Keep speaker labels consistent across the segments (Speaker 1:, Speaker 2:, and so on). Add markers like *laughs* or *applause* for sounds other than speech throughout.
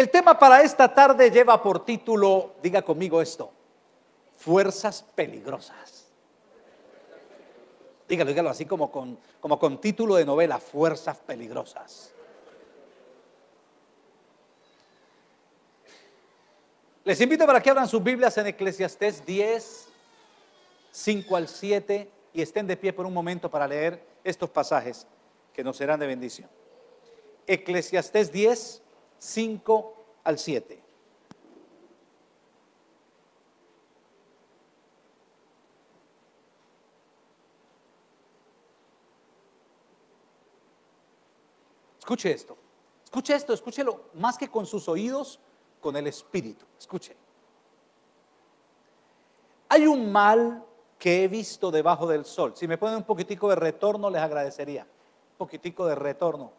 Speaker 1: El tema para esta tarde lleva por título, diga conmigo esto, fuerzas peligrosas. Dígalo, dígalo así como con, como con título de novela, fuerzas peligrosas. Les invito para que abran sus Biblias en Eclesiastés 10, 5 al 7 y estén de pie por un momento para leer estos pasajes que nos serán de bendición. Eclesiastés 10, 5 al 7. Escuche esto, escuche esto, escúchelo más que con sus oídos, con el espíritu. Escuche. Hay un mal que he visto debajo del sol. Si me ponen un poquitico de retorno, les agradecería. Un poquitico de retorno.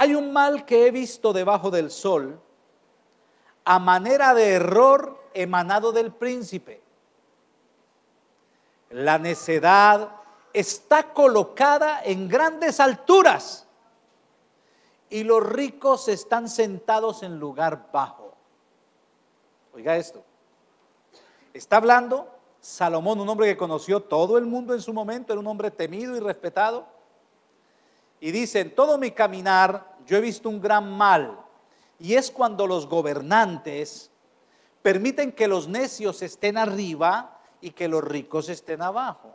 Speaker 1: Hay un mal que he visto debajo del sol a manera de error emanado del príncipe. La necedad está colocada en grandes alturas y los ricos están sentados en lugar bajo. Oiga esto. Está hablando Salomón, un hombre que conoció todo el mundo en su momento, era un hombre temido y respetado y dicen, todo mi caminar yo he visto un gran mal, y es cuando los gobernantes permiten que los necios estén arriba y que los ricos estén abajo.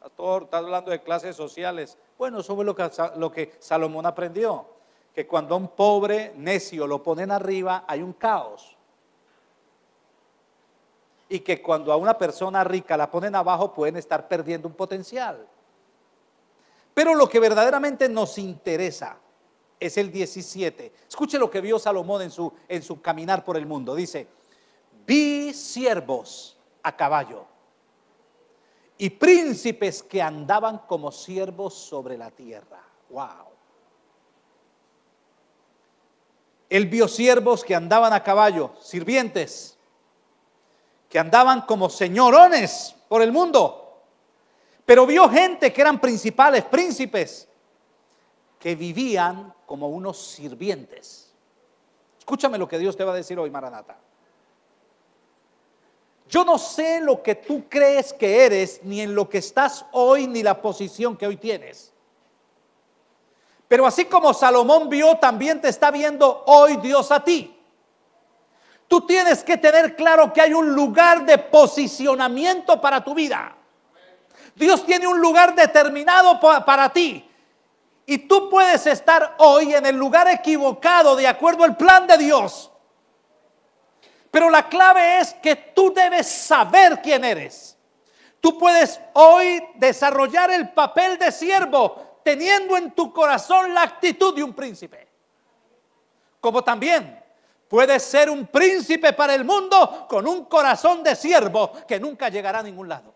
Speaker 1: Pastor, está hablando de clases sociales. Bueno, eso fue lo que Salomón aprendió, que cuando a un pobre necio lo ponen arriba hay un caos. Y que cuando a una persona rica la ponen abajo pueden estar perdiendo un potencial. Pero lo que verdaderamente nos interesa es el 17. Escuche lo que vio Salomón en su, en su caminar por el mundo. Dice, vi siervos a caballo y príncipes que andaban como siervos sobre la tierra. ¡Wow! Él vio siervos que andaban a caballo, sirvientes, que andaban como señorones por el mundo pero vio gente que eran principales, príncipes, que vivían como unos sirvientes. Escúchame lo que Dios te va a decir hoy, Maranata. Yo no sé lo que tú crees que eres, ni en lo que estás hoy, ni la posición que hoy tienes. Pero así como Salomón vio, también te está viendo hoy Dios a ti. Tú tienes que tener claro que hay un lugar de posicionamiento para tu vida. Dios tiene un lugar determinado para ti. Y tú puedes estar hoy en el lugar equivocado de acuerdo al plan de Dios. Pero la clave es que tú debes saber quién eres. Tú puedes hoy desarrollar el papel de siervo teniendo en tu corazón la actitud de un príncipe. Como también puedes ser un príncipe para el mundo con un corazón de siervo que nunca llegará a ningún lado.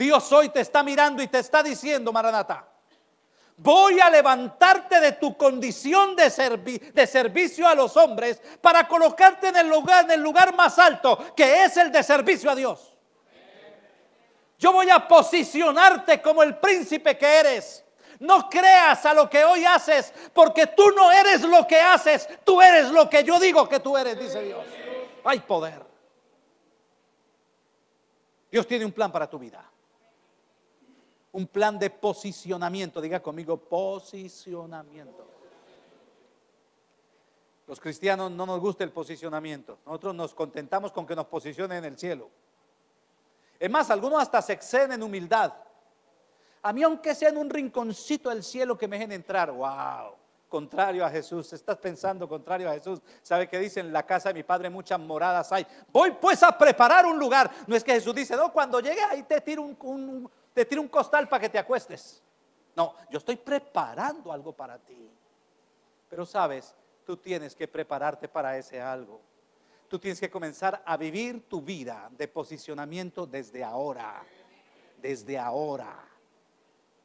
Speaker 1: Dios hoy te está mirando y te está diciendo, Maranata, voy a levantarte de tu condición de, servicio a los hombres para colocarte en el, lugar, en el lugar más alto, que es el de servicio a Dios. Yo voy a posicionarte como el príncipe que eres. No creas a lo que hoy haces, porque tú no eres lo que haces, tú eres lo que yo digo que tú eres, dice Dios. Hay poder. Dios tiene un plan para tu vida un plan de posicionamiento. Diga conmigo, posicionamiento. Los cristianos no nos gusta el posicionamiento. Nosotros nos contentamos con que nos posicione en el cielo. Es más, algunos hasta se exceden en humildad. A mí, aunque sea en un rinconcito del cielo que me dejen entrar, wow, contrario a Jesús, estás pensando contrario a Jesús. ¿Sabe qué dicen? En la casa de mi padre muchas moradas hay. Voy pues a preparar un lugar. No es que Jesús dice, no, cuando llegue ahí te tiro un, te tiro un costal para que te acuestes. No, yo estoy preparando algo para ti. Pero sabes, tú tienes que prepararte para ese algo. Tú tienes que comenzar a vivir tu vida de posicionamiento desde ahora, desde ahora,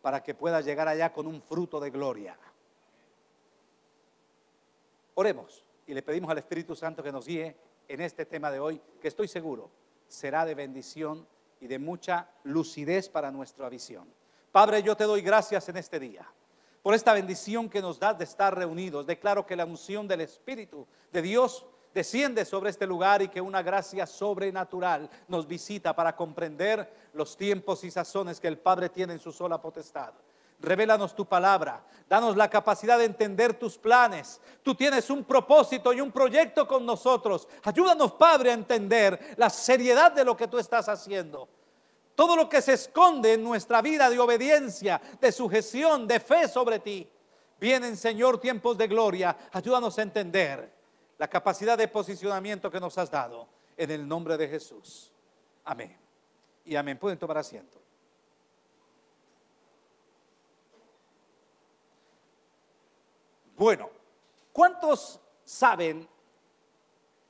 Speaker 1: para que puedas llegar allá con un fruto de gloria. Oremos y le pedimos al Espíritu Santo que nos guíe en este tema de hoy, que estoy seguro será de bendición y de mucha lucidez para nuestra visión. Padre, yo te doy gracias en este día por esta bendición que nos das de estar reunidos. Declaro que la unción del Espíritu de Dios desciende sobre este lugar y que una gracia sobrenatural nos visita para comprender los tiempos y sazones que el Padre tiene en su sola potestad. Revélanos tu palabra. Danos la capacidad de entender tus planes. Tú tienes un propósito y un proyecto con nosotros. Ayúdanos, Padre, a entender la seriedad de lo que tú estás haciendo. Todo lo que se esconde en nuestra vida de obediencia, de sujeción, de fe sobre ti. Vienen, Señor, tiempos de gloria. Ayúdanos a entender la capacidad de posicionamiento que nos has dado. En el nombre de Jesús. Amén. Y amén. Pueden tomar asiento. Bueno, ¿cuántos saben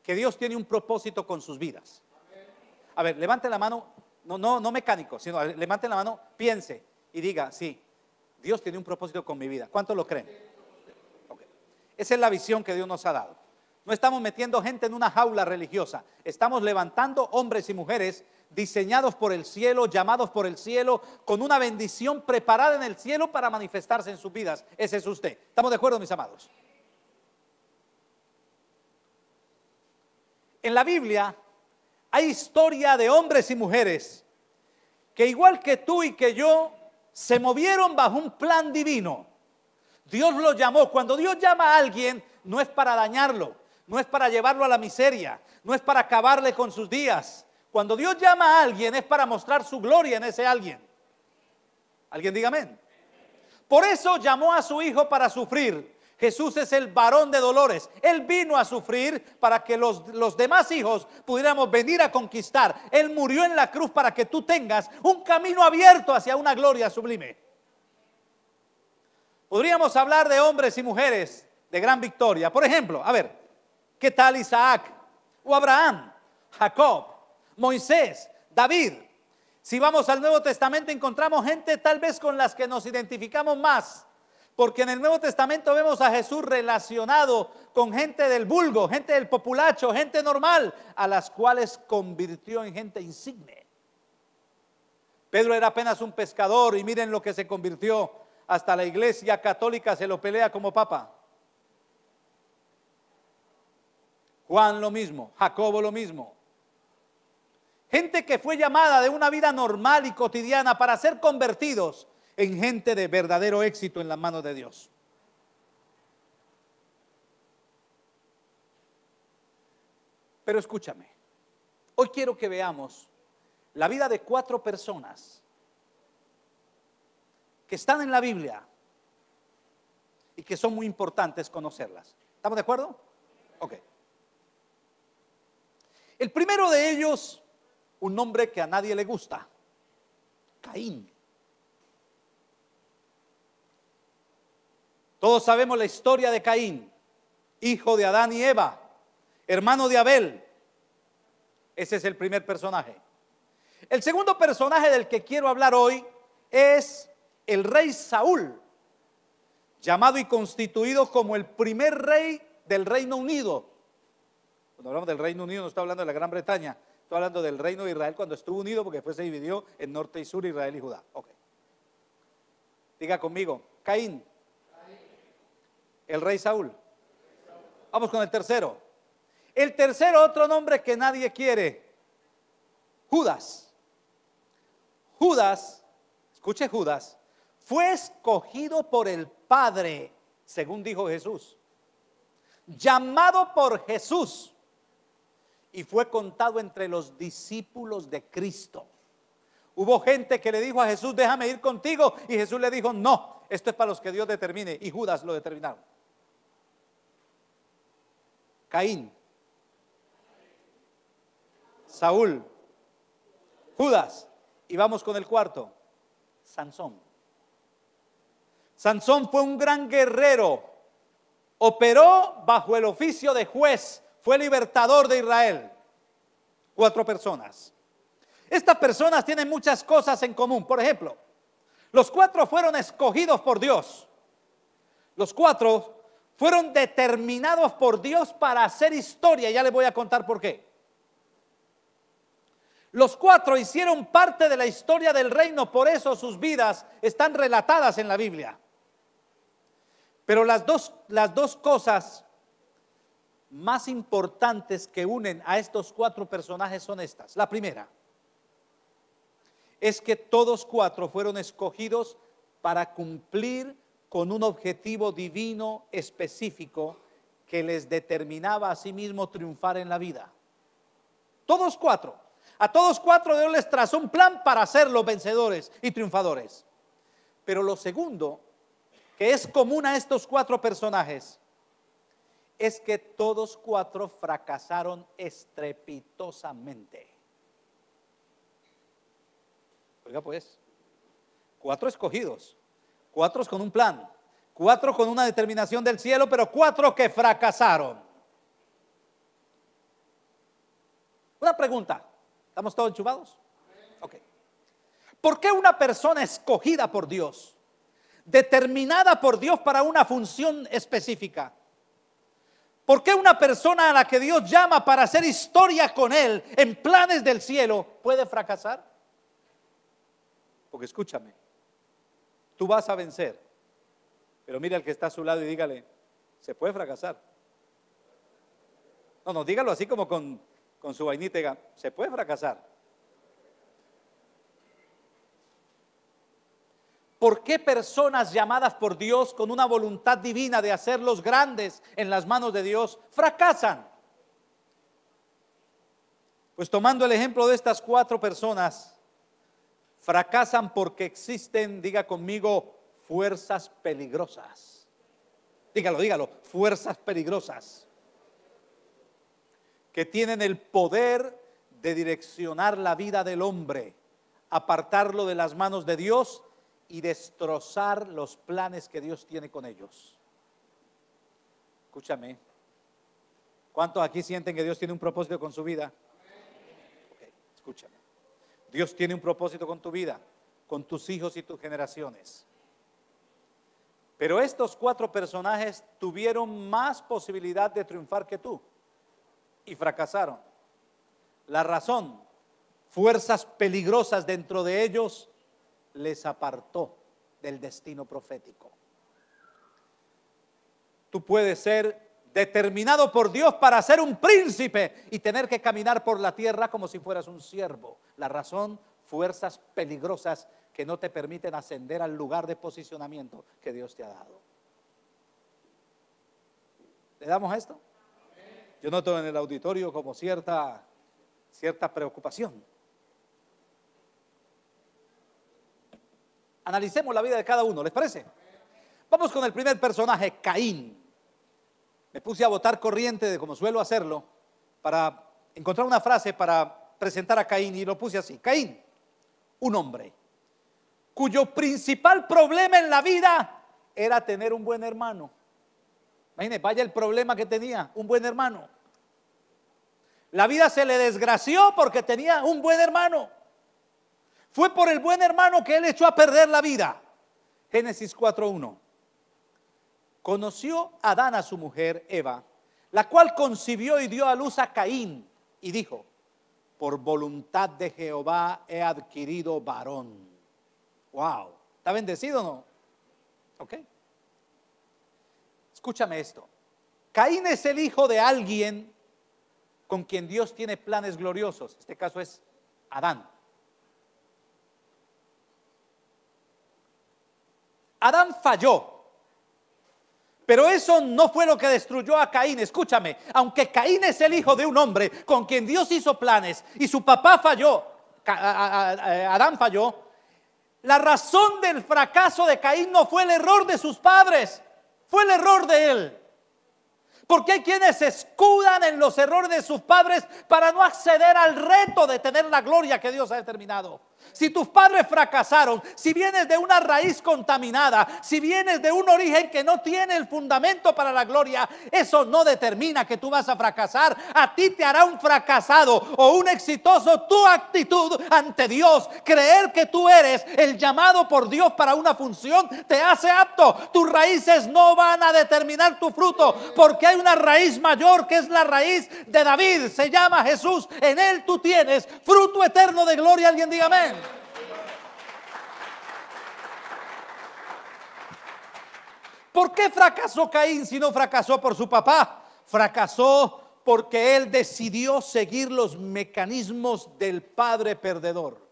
Speaker 1: que Dios tiene un propósito con sus vidas? A ver, levante la mano, no, no, no mecánico, sino levante la mano, piense y diga, sí, Dios tiene un propósito con mi vida. ¿Cuántos lo creen? Esa es la visión que Dios nos ha dado. No estamos metiendo gente en una jaula religiosa, estamos levantando hombres y mujeres diseñados por el cielo, llamados por el cielo, con una bendición preparada en el cielo para manifestarse en sus vidas. Ese es usted. ¿Estamos de acuerdo, mis amados? En la Biblia hay historia de hombres y mujeres que igual que tú y que yo, se movieron bajo un plan divino. Dios lo llamó. Cuando Dios llama a alguien, no es para dañarlo, no es para llevarlo a la miseria, no es para acabarle con sus días, cuando Dios llama a alguien es para mostrar su gloria en ese alguien. ¿Alguien diga amén? Por eso llamó a su hijo para sufrir. Jesús es el varón de dolores. Él vino a sufrir para que los, los demás hijos pudiéramos venir a conquistar. Él murió en la cruz para que tú tengas un camino abierto hacia una gloria sublime. Podríamos hablar de hombres y mujeres de gran victoria. Por ejemplo, a ver, ¿qué tal Isaac o Abraham, Jacob, Moisés, David. Si vamos al Nuevo Testamento encontramos gente tal vez con las que nos identificamos más, porque en el Nuevo Testamento vemos a Jesús relacionado con gente del vulgo, gente del populacho, gente normal, a las cuales convirtió en gente insigne. Pedro era apenas un pescador y miren lo que se convirtió. Hasta la iglesia católica se lo pelea como papa. Juan lo mismo, Jacobo lo mismo. Gente que fue llamada de una vida normal y cotidiana para ser convertidos en gente de verdadero éxito en la mano de Dios. Pero escúchame, hoy quiero que veamos la vida de cuatro personas que están en la Biblia y que son muy importantes conocerlas. ¿Estamos de acuerdo? Ok. El primero de ellos un nombre que a nadie le gusta, Caín. Todos sabemos la historia de Caín, hijo de Adán y Eva, hermano de Abel. Ese es el primer personaje. El segundo personaje del que quiero hablar hoy es el rey Saúl, llamado y constituido como el primer rey del Reino Unido. Cuando hablamos del Reino Unido no está hablando de la Gran Bretaña, Estoy hablando del reino de Israel cuando estuvo unido, porque después se dividió en norte y sur, Israel y Judá. Okay. Diga conmigo, Caín. Caín. El rey Saúl. Vamos con el tercero. El tercero, otro nombre que nadie quiere. Judas. Judas, escuche Judas, fue escogido por el Padre, según dijo Jesús. Llamado por Jesús y fue contado entre los discípulos de Cristo. Hubo gente que le dijo a Jesús, déjame ir contigo. Y Jesús le dijo, no, esto es para los que Dios determine. Y Judas lo determinaron. Caín, Saúl, Judas. Y vamos con el cuarto, Sansón. Sansón fue un gran guerrero. Operó bajo el oficio de juez fue libertador de Israel. Cuatro personas. Estas personas tienen muchas cosas en común. Por ejemplo, los cuatro fueron escogidos por Dios. Los cuatro fueron determinados por Dios para hacer historia. Ya les voy a contar por qué. Los cuatro hicieron parte de la historia del reino, por eso sus vidas están relatadas en la Biblia. Pero las dos, las dos cosas más importantes que unen a estos cuatro personajes son estas. La primera es que todos cuatro fueron escogidos para cumplir con un objetivo divino específico que les determinaba a sí mismo triunfar en la vida. Todos cuatro. A todos cuatro Dios les trazó un plan para ser los vencedores y triunfadores. Pero lo segundo, que es común a estos cuatro personajes, es que todos cuatro fracasaron estrepitosamente. Oiga pues, cuatro escogidos, cuatro con un plan, cuatro con una determinación del cielo, pero cuatro que fracasaron. Una pregunta, ¿estamos todos enchubados? Ok. ¿Por qué una persona escogida por Dios, determinada por Dios para una función específica, ¿Por qué una persona a la que Dios llama para hacer historia con Él en planes del cielo puede fracasar? Porque escúchame, tú vas a vencer, pero mira al que está a su lado y dígale, se puede fracasar. No, no, dígalo así como con, con su vainita, diga, se puede fracasar. ¿Por qué personas llamadas por Dios con una voluntad divina de hacerlos grandes en las manos de Dios fracasan? Pues tomando el ejemplo de estas cuatro personas, fracasan porque existen, diga conmigo, fuerzas peligrosas. Dígalo, dígalo, fuerzas peligrosas que tienen el poder de direccionar la vida del hombre, apartarlo de las manos de Dios y destrozar los planes que Dios tiene con ellos. Escúchame. ¿Cuántos aquí sienten que Dios tiene un propósito con su vida? escúchame. Dios tiene un propósito con tu vida, con tus hijos y tus generaciones. Pero estos cuatro personajes tuvieron más posibilidad de triunfar que tú y fracasaron. La razón, fuerzas peligrosas dentro de ellos les apartó del destino profético. Tú puedes ser determinado por Dios para ser un príncipe y tener que caminar por la tierra como si fueras un siervo. La razón, fuerzas peligrosas que no te permiten ascender al lugar de posicionamiento que Dios te ha dado. ¿Le damos esto? Yo noto en el auditorio como cierta, cierta preocupación. analicemos la vida de cada uno, ¿les parece? Vamos con el primer personaje, Caín. Me puse a votar corriente, de como suelo hacerlo, para encontrar una frase para presentar a Caín y lo puse así. Caín, un hombre cuyo principal problema en la vida era tener un buen hermano. Imagínense, vaya el problema que tenía, un buen hermano. La vida se le desgració porque tenía un buen hermano. Fue por el buen hermano que él echó a perder la vida. Génesis 4.1. Conoció Adán a su mujer Eva, la cual concibió y dio a luz a Caín y dijo, por voluntad de Jehová he adquirido varón. Wow, ¿está bendecido o no? Ok. Escúchame esto. Caín es el hijo de alguien con quien Dios tiene planes gloriosos. Este caso es Adán. Adán falló. Pero eso no fue lo que destruyó a Caín. Escúchame, aunque Caín es el hijo de un hombre con quien Dios hizo planes y su papá falló, Adán falló, la razón del fracaso de Caín no fue el error de sus padres, fue el error de él. Porque hay quienes escudan en los errores de sus padres para no acceder al reto de tener la gloria que Dios ha determinado. Si tus padres fracasaron, si vienes de una raíz contaminada, si vienes de un origen que no tiene el fundamento para la gloria, eso no determina que tú vas a fracasar. A ti te hará un fracasado o un exitoso tu actitud ante Dios. Creer que tú eres el llamado por Dios para una función te hace apto. Tus raíces no van a determinar tu fruto porque hay una raíz mayor que es la raíz de David. Se llama Jesús. En él tú tienes fruto eterno de gloria. Alguien dígame. ¿Por qué fracasó Caín si no fracasó por su papá? Fracasó porque él decidió seguir los mecanismos del padre perdedor.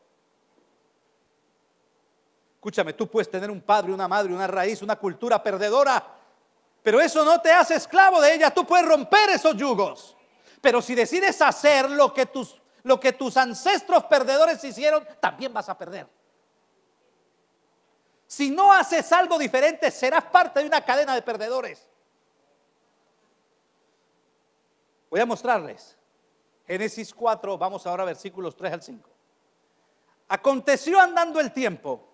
Speaker 1: Escúchame, tú puedes tener un padre, una madre, una raíz, una cultura perdedora, pero eso no te hace esclavo de ella, tú puedes romper esos yugos. Pero si decides hacer lo que tus lo que tus ancestros perdedores hicieron, también vas a perder. Si no haces algo diferente, serás parte de una cadena de perdedores. Voy a mostrarles. Génesis 4, vamos ahora a versículos 3 al 5. Aconteció andando el tiempo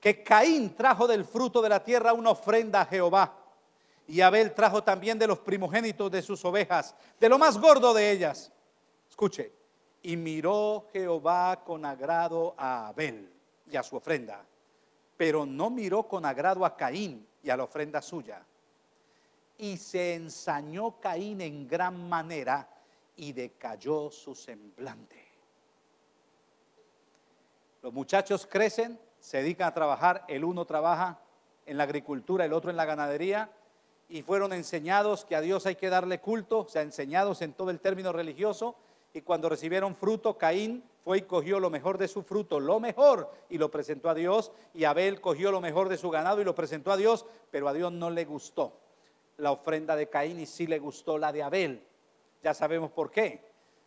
Speaker 1: que Caín trajo del fruto de la tierra una ofrenda a Jehová. Y Abel trajo también de los primogénitos de sus ovejas, de lo más gordo de ellas. Escuche, y miró Jehová con agrado a Abel y a su ofrenda, pero no miró con agrado a Caín y a la ofrenda suya. Y se ensañó Caín en gran manera y decayó su semblante. Los muchachos crecen, se dedican a trabajar, el uno trabaja en la agricultura, el otro en la ganadería, y fueron enseñados que a Dios hay que darle culto, o sea, enseñados en todo el término religioso, y cuando recibieron fruto, Caín fue y cogió lo mejor de su fruto, lo mejor, y lo presentó a Dios, y Abel cogió lo mejor de su ganado y lo presentó a Dios, pero a Dios no le gustó la ofrenda de Caín y sí le gustó la de Abel. Ya sabemos por qué.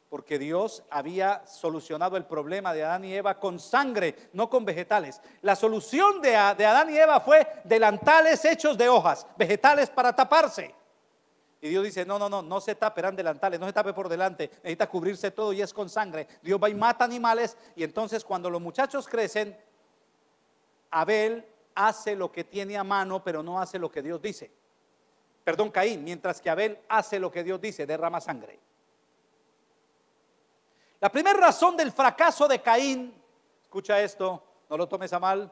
Speaker 1: Porque Dios había solucionado el problema de Adán y Eva con sangre, no con vegetales. La solución de, de Adán y Eva fue delantales hechos de hojas, vegetales para taparse. Y Dios dice, no, no, no, no se eran delantales, no se tape por delante, necesita cubrirse todo y es con sangre. Dios va y mata animales y entonces cuando los muchachos crecen, Abel hace lo que tiene a mano, pero no hace lo que Dios dice. Perdón, Caín, mientras que Abel hace lo que Dios dice, derrama sangre. La primera razón del fracaso de Caín, escucha esto, no lo tomes a mal,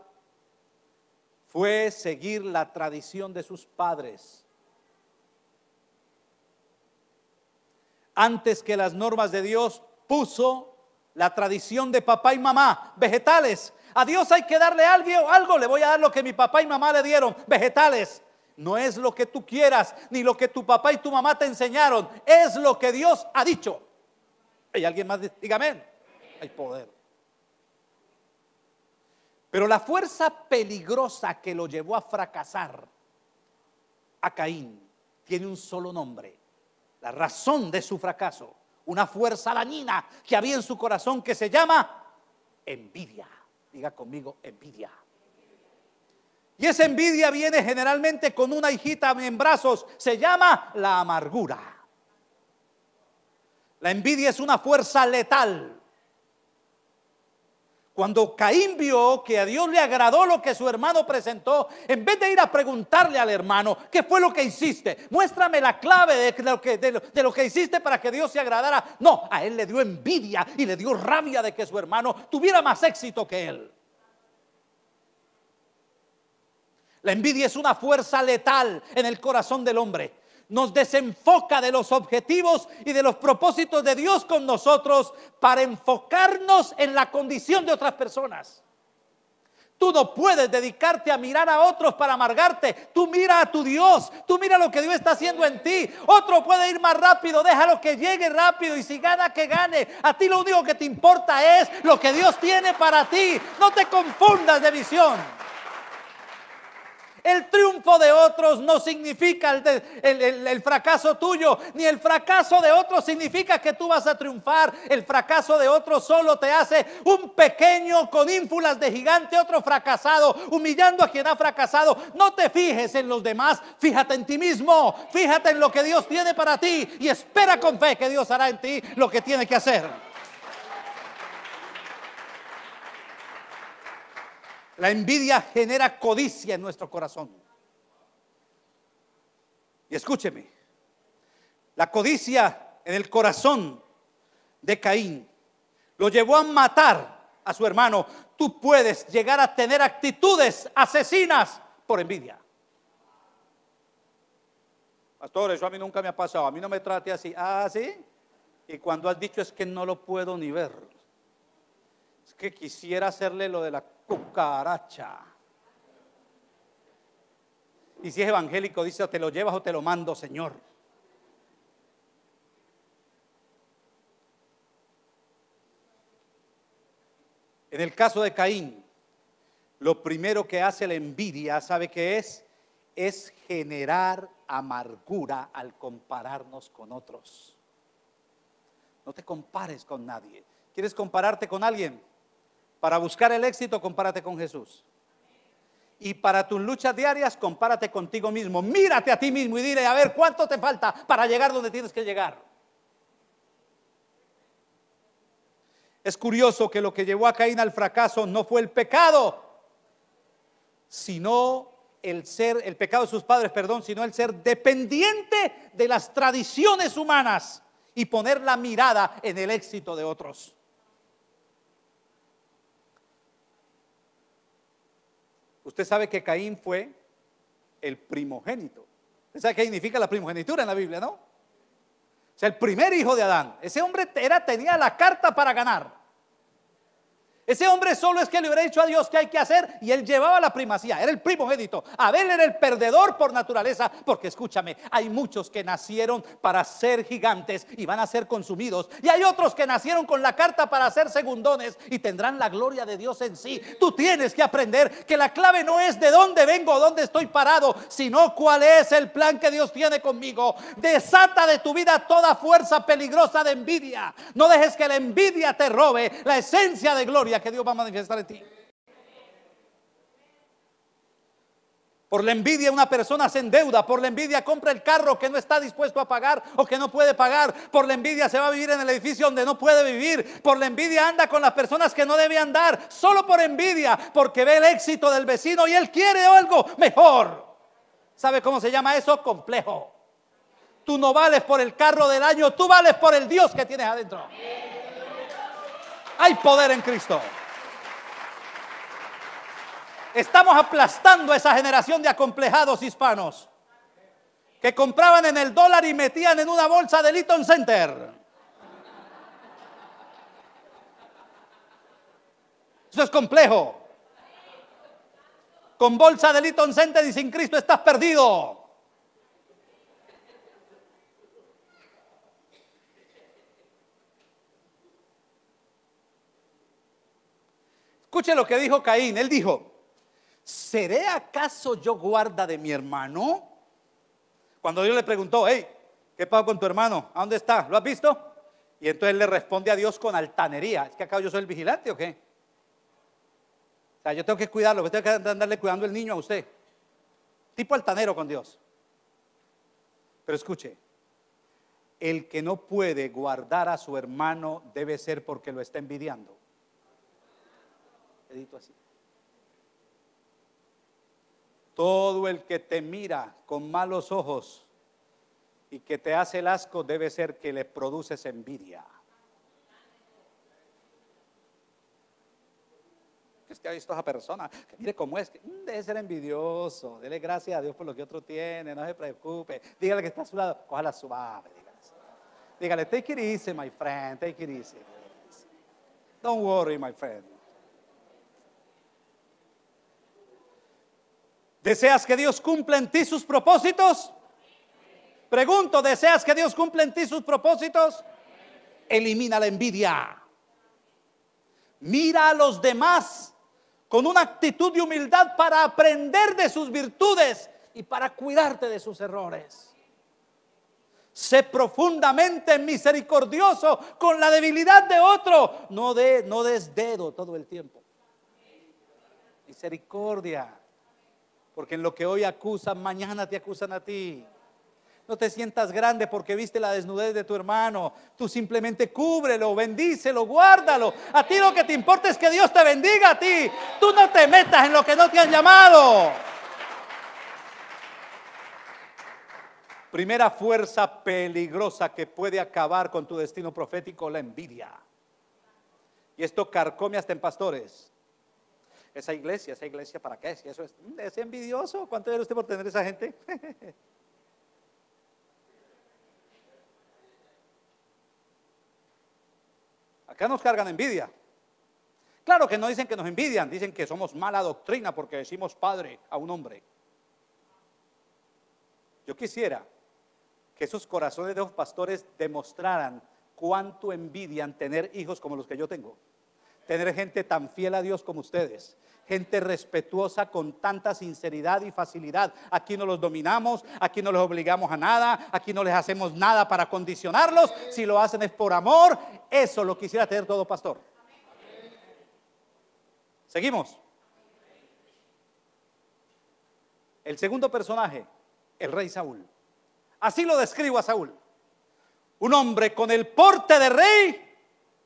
Speaker 1: fue seguir la tradición de sus padres. antes que las normas de Dios, puso la tradición de papá y mamá, vegetales. A Dios hay que darle algo, algo, le voy a dar lo que mi papá y mamá le dieron, vegetales. No es lo que tú quieras, ni lo que tu papá y tu mamá te enseñaron, es lo que Dios ha dicho. ¿Hay alguien más? Dígame. Hay poder. Pero la fuerza peligrosa que lo llevó a fracasar a Caín tiene un solo nombre, la razón de su fracaso, una fuerza dañina que había en su corazón que se llama envidia. Diga conmigo, envidia. Y esa envidia viene generalmente con una hijita en brazos, se llama la amargura. La envidia es una fuerza letal cuando Caín vio que a Dios le agradó lo que su hermano presentó, en vez de ir a preguntarle al hermano, ¿qué fue lo que hiciste? Muéstrame la clave de lo que, que hiciste para que Dios se agradara. No, a él le dio envidia y le dio rabia de que su hermano tuviera más éxito que él. La envidia es una fuerza letal en el corazón del hombre nos desenfoca de los objetivos y de los propósitos de Dios con nosotros para enfocarnos en la condición de otras personas. Tú no puedes dedicarte a mirar a otros para amargarte. Tú mira a tu Dios. Tú mira lo que Dios está haciendo en ti. Otro puede ir más rápido. Déjalo que llegue rápido. Y si gana, que gane. A ti lo único que te importa es lo que Dios tiene para ti. No te confundas de visión. El triunfo de otros no significa el, fracaso tuyo, ni el fracaso de otros significa que tú vas a triunfar. El fracaso de otros solo te hace un pequeño con ínfulas de gigante, otro fracasado, humillando a quien ha fracasado. No te fijes en los demás, fíjate en ti mismo, fíjate en lo que Dios tiene para ti y espera con fe que Dios hará en ti lo que tiene que hacer. La envidia genera codicia en nuestro corazón. Y escúcheme, la codicia en el corazón de Caín lo llevó a matar a su hermano. Tú puedes llegar a tener actitudes asesinas por envidia. Pastor, eso a mí nunca me ha pasado. A mí no me trate así. Ah, sí. Y cuando has dicho es que no lo puedo ni ver. Es que quisiera hacerle lo de la cucaracha. Y si es evangélico, dice, te lo llevas o te lo mando, Señor. En el caso de Caín, lo primero que hace la envidia, ¿sabe qué es? Es generar amargura al compararnos con otros. No te compares con nadie. ¿Quieres compararte con alguien? Para buscar el éxito, compárate con Jesús. Y para tus luchas diarias, compárate contigo mismo. Mírate a ti mismo y dile, a ver, ¿cuánto te falta para llegar donde tienes que llegar? Es curioso que lo que llevó a Caín al fracaso no fue el pecado, sino el ser, el pecado de sus padres, perdón, sino el ser dependiente de las tradiciones humanas y poner la mirada en el éxito de otros. Usted sabe que Caín fue el primogénito. Usted sabe qué significa la primogenitura en la Biblia, ¿no? O sea, el primer hijo de Adán. Ese hombre era, tenía la carta para ganar. Ese hombre solo es que le hubiera dicho a Dios qué hay que hacer y él llevaba la primacía, era el primo primogénito. Abel era el perdedor por naturaleza, porque escúchame, hay muchos que nacieron para ser gigantes y van a ser consumidos. Y hay otros que nacieron con la carta para ser segundones y tendrán la gloria de Dios en sí. Tú tienes que aprender que la clave no es de dónde vengo, O dónde estoy parado, sino cuál es el plan que Dios tiene conmigo. Desata de tu vida toda fuerza peligrosa de envidia. No dejes que la envidia te robe la esencia de gloria que Dios va a manifestar en ti. Por la envidia una persona se endeuda, por la envidia compra el carro que no está dispuesto a pagar o que no puede pagar, por la envidia se va a vivir en el edificio donde no puede vivir, por la envidia anda con las personas que no debe andar, solo por envidia, porque ve el éxito del vecino y él quiere algo mejor. ¿Sabe cómo se llama eso? Complejo. Tú no vales por el carro del año, tú vales por el Dios que tienes adentro. Hay poder en Cristo. Estamos aplastando a esa generación de acomplejados hispanos que compraban en el dólar y metían en una bolsa de Litton Center. Eso es complejo. Con bolsa de Litton Center y sin Cristo estás perdido. Escuche lo que dijo Caín. Él dijo, ¿seré acaso yo guarda de mi hermano? Cuando Dios le preguntó, hey, ¿qué pasó con tu hermano? ¿A dónde está? ¿Lo has visto? Y entonces él le responde a Dios con altanería. ¿Es que acá yo soy el vigilante o qué? O sea, yo tengo que cuidarlo, yo tengo que andarle cuidando el niño a usted. Tipo altanero con Dios. Pero escuche, el que no puede guardar a su hermano debe ser porque lo está envidiando. Edito así. Todo el que te mira con malos ojos y que te hace el asco debe ser que le produces envidia. Es que ha visto a esa persona, mire cómo es, mm, debe ser envidioso, dele gracias a Dios por lo que otro tiene, no se preocupe, dígale que está a su lado, cójala suave, dígale. Dígale, take it easy, my friend, take it easy. Don't worry, my friend. ¿Deseas que Dios cumpla en ti sus propósitos? Pregunto, ¿deseas que Dios cumpla en ti sus propósitos? Elimina la envidia. Mira a los demás con una actitud de humildad para aprender de sus virtudes y para cuidarte de sus errores. Sé profundamente misericordioso con la debilidad de otro. No, de, no des dedo todo el tiempo. Misericordia porque en lo que hoy acusan, mañana te acusan a ti. No te sientas grande porque viste la desnudez de tu hermano. Tú simplemente cúbrelo, bendícelo, guárdalo. A ti lo que te importa es que Dios te bendiga a ti. Tú no te metas en lo que no te han llamado. Primera fuerza peligrosa que puede acabar con tu destino profético, la envidia. Y esto carcome hasta en pastores esa iglesia, esa iglesia para qué, eso es, mm, es envidioso, ¿cuánto era usted por tener esa gente? *laughs* Acá nos cargan envidia. Claro que no dicen que nos envidian, dicen que somos mala doctrina porque decimos padre a un hombre. Yo quisiera que esos corazones de los pastores demostraran cuánto envidian tener hijos como los que yo tengo tener gente tan fiel a Dios como ustedes. Gente respetuosa con tanta sinceridad y facilidad. Aquí no los dominamos, aquí no les obligamos a nada, aquí no les hacemos nada para condicionarlos. Si lo hacen es por amor. Eso lo quisiera tener todo pastor. Seguimos. El segundo personaje, el rey Saúl. Así lo describo a Saúl. Un hombre con el porte de rey,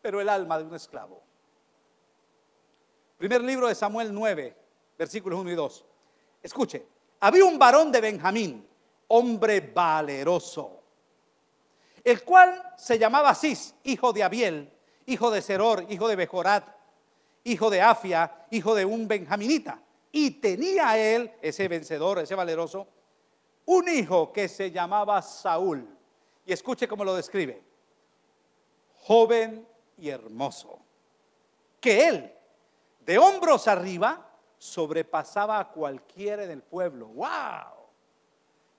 Speaker 1: pero el alma de un esclavo. Primer libro de Samuel 9, versículos 1 y 2. Escuche, había un varón de Benjamín, hombre valeroso, el cual se llamaba Cis, hijo de Abiel, hijo de Seror, hijo de Bejorat, hijo de Afia, hijo de un benjaminita. Y tenía él, ese vencedor, ese valeroso, un hijo que se llamaba Saúl. Y escuche cómo lo describe. Joven y hermoso. Que él de hombros arriba, sobrepasaba a cualquiera del pueblo. ¡Wow!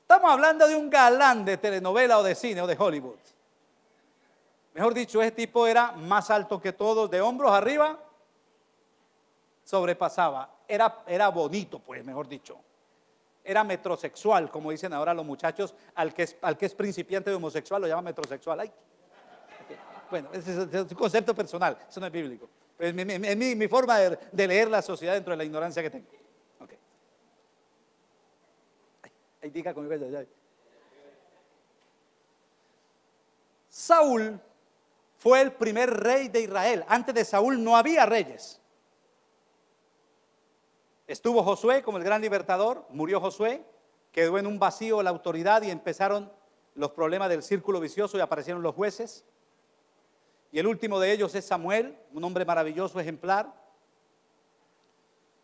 Speaker 1: Estamos hablando de un galán de telenovela o de cine o de Hollywood. Mejor dicho, ese tipo era más alto que todos, de hombros arriba, sobrepasaba. Era, era bonito, pues, mejor dicho. Era metrosexual, como dicen ahora los muchachos, al que es, al que es principiante de homosexual lo llama metrosexual. ¡Ay! Bueno, ese es un concepto personal, eso no es bíblico. es mi, forma de, leer la sociedad dentro de la ignorancia que tengo. Okay. Saúl fue el primer rey de Israel. Antes de Saúl no había reyes. Estuvo Josué como el gran libertador, murió Josué, quedó en un vacío la autoridad y empezaron los problemas del círculo vicioso y aparecieron los jueces. Y el último de ellos es Samuel, un hombre maravilloso, ejemplar.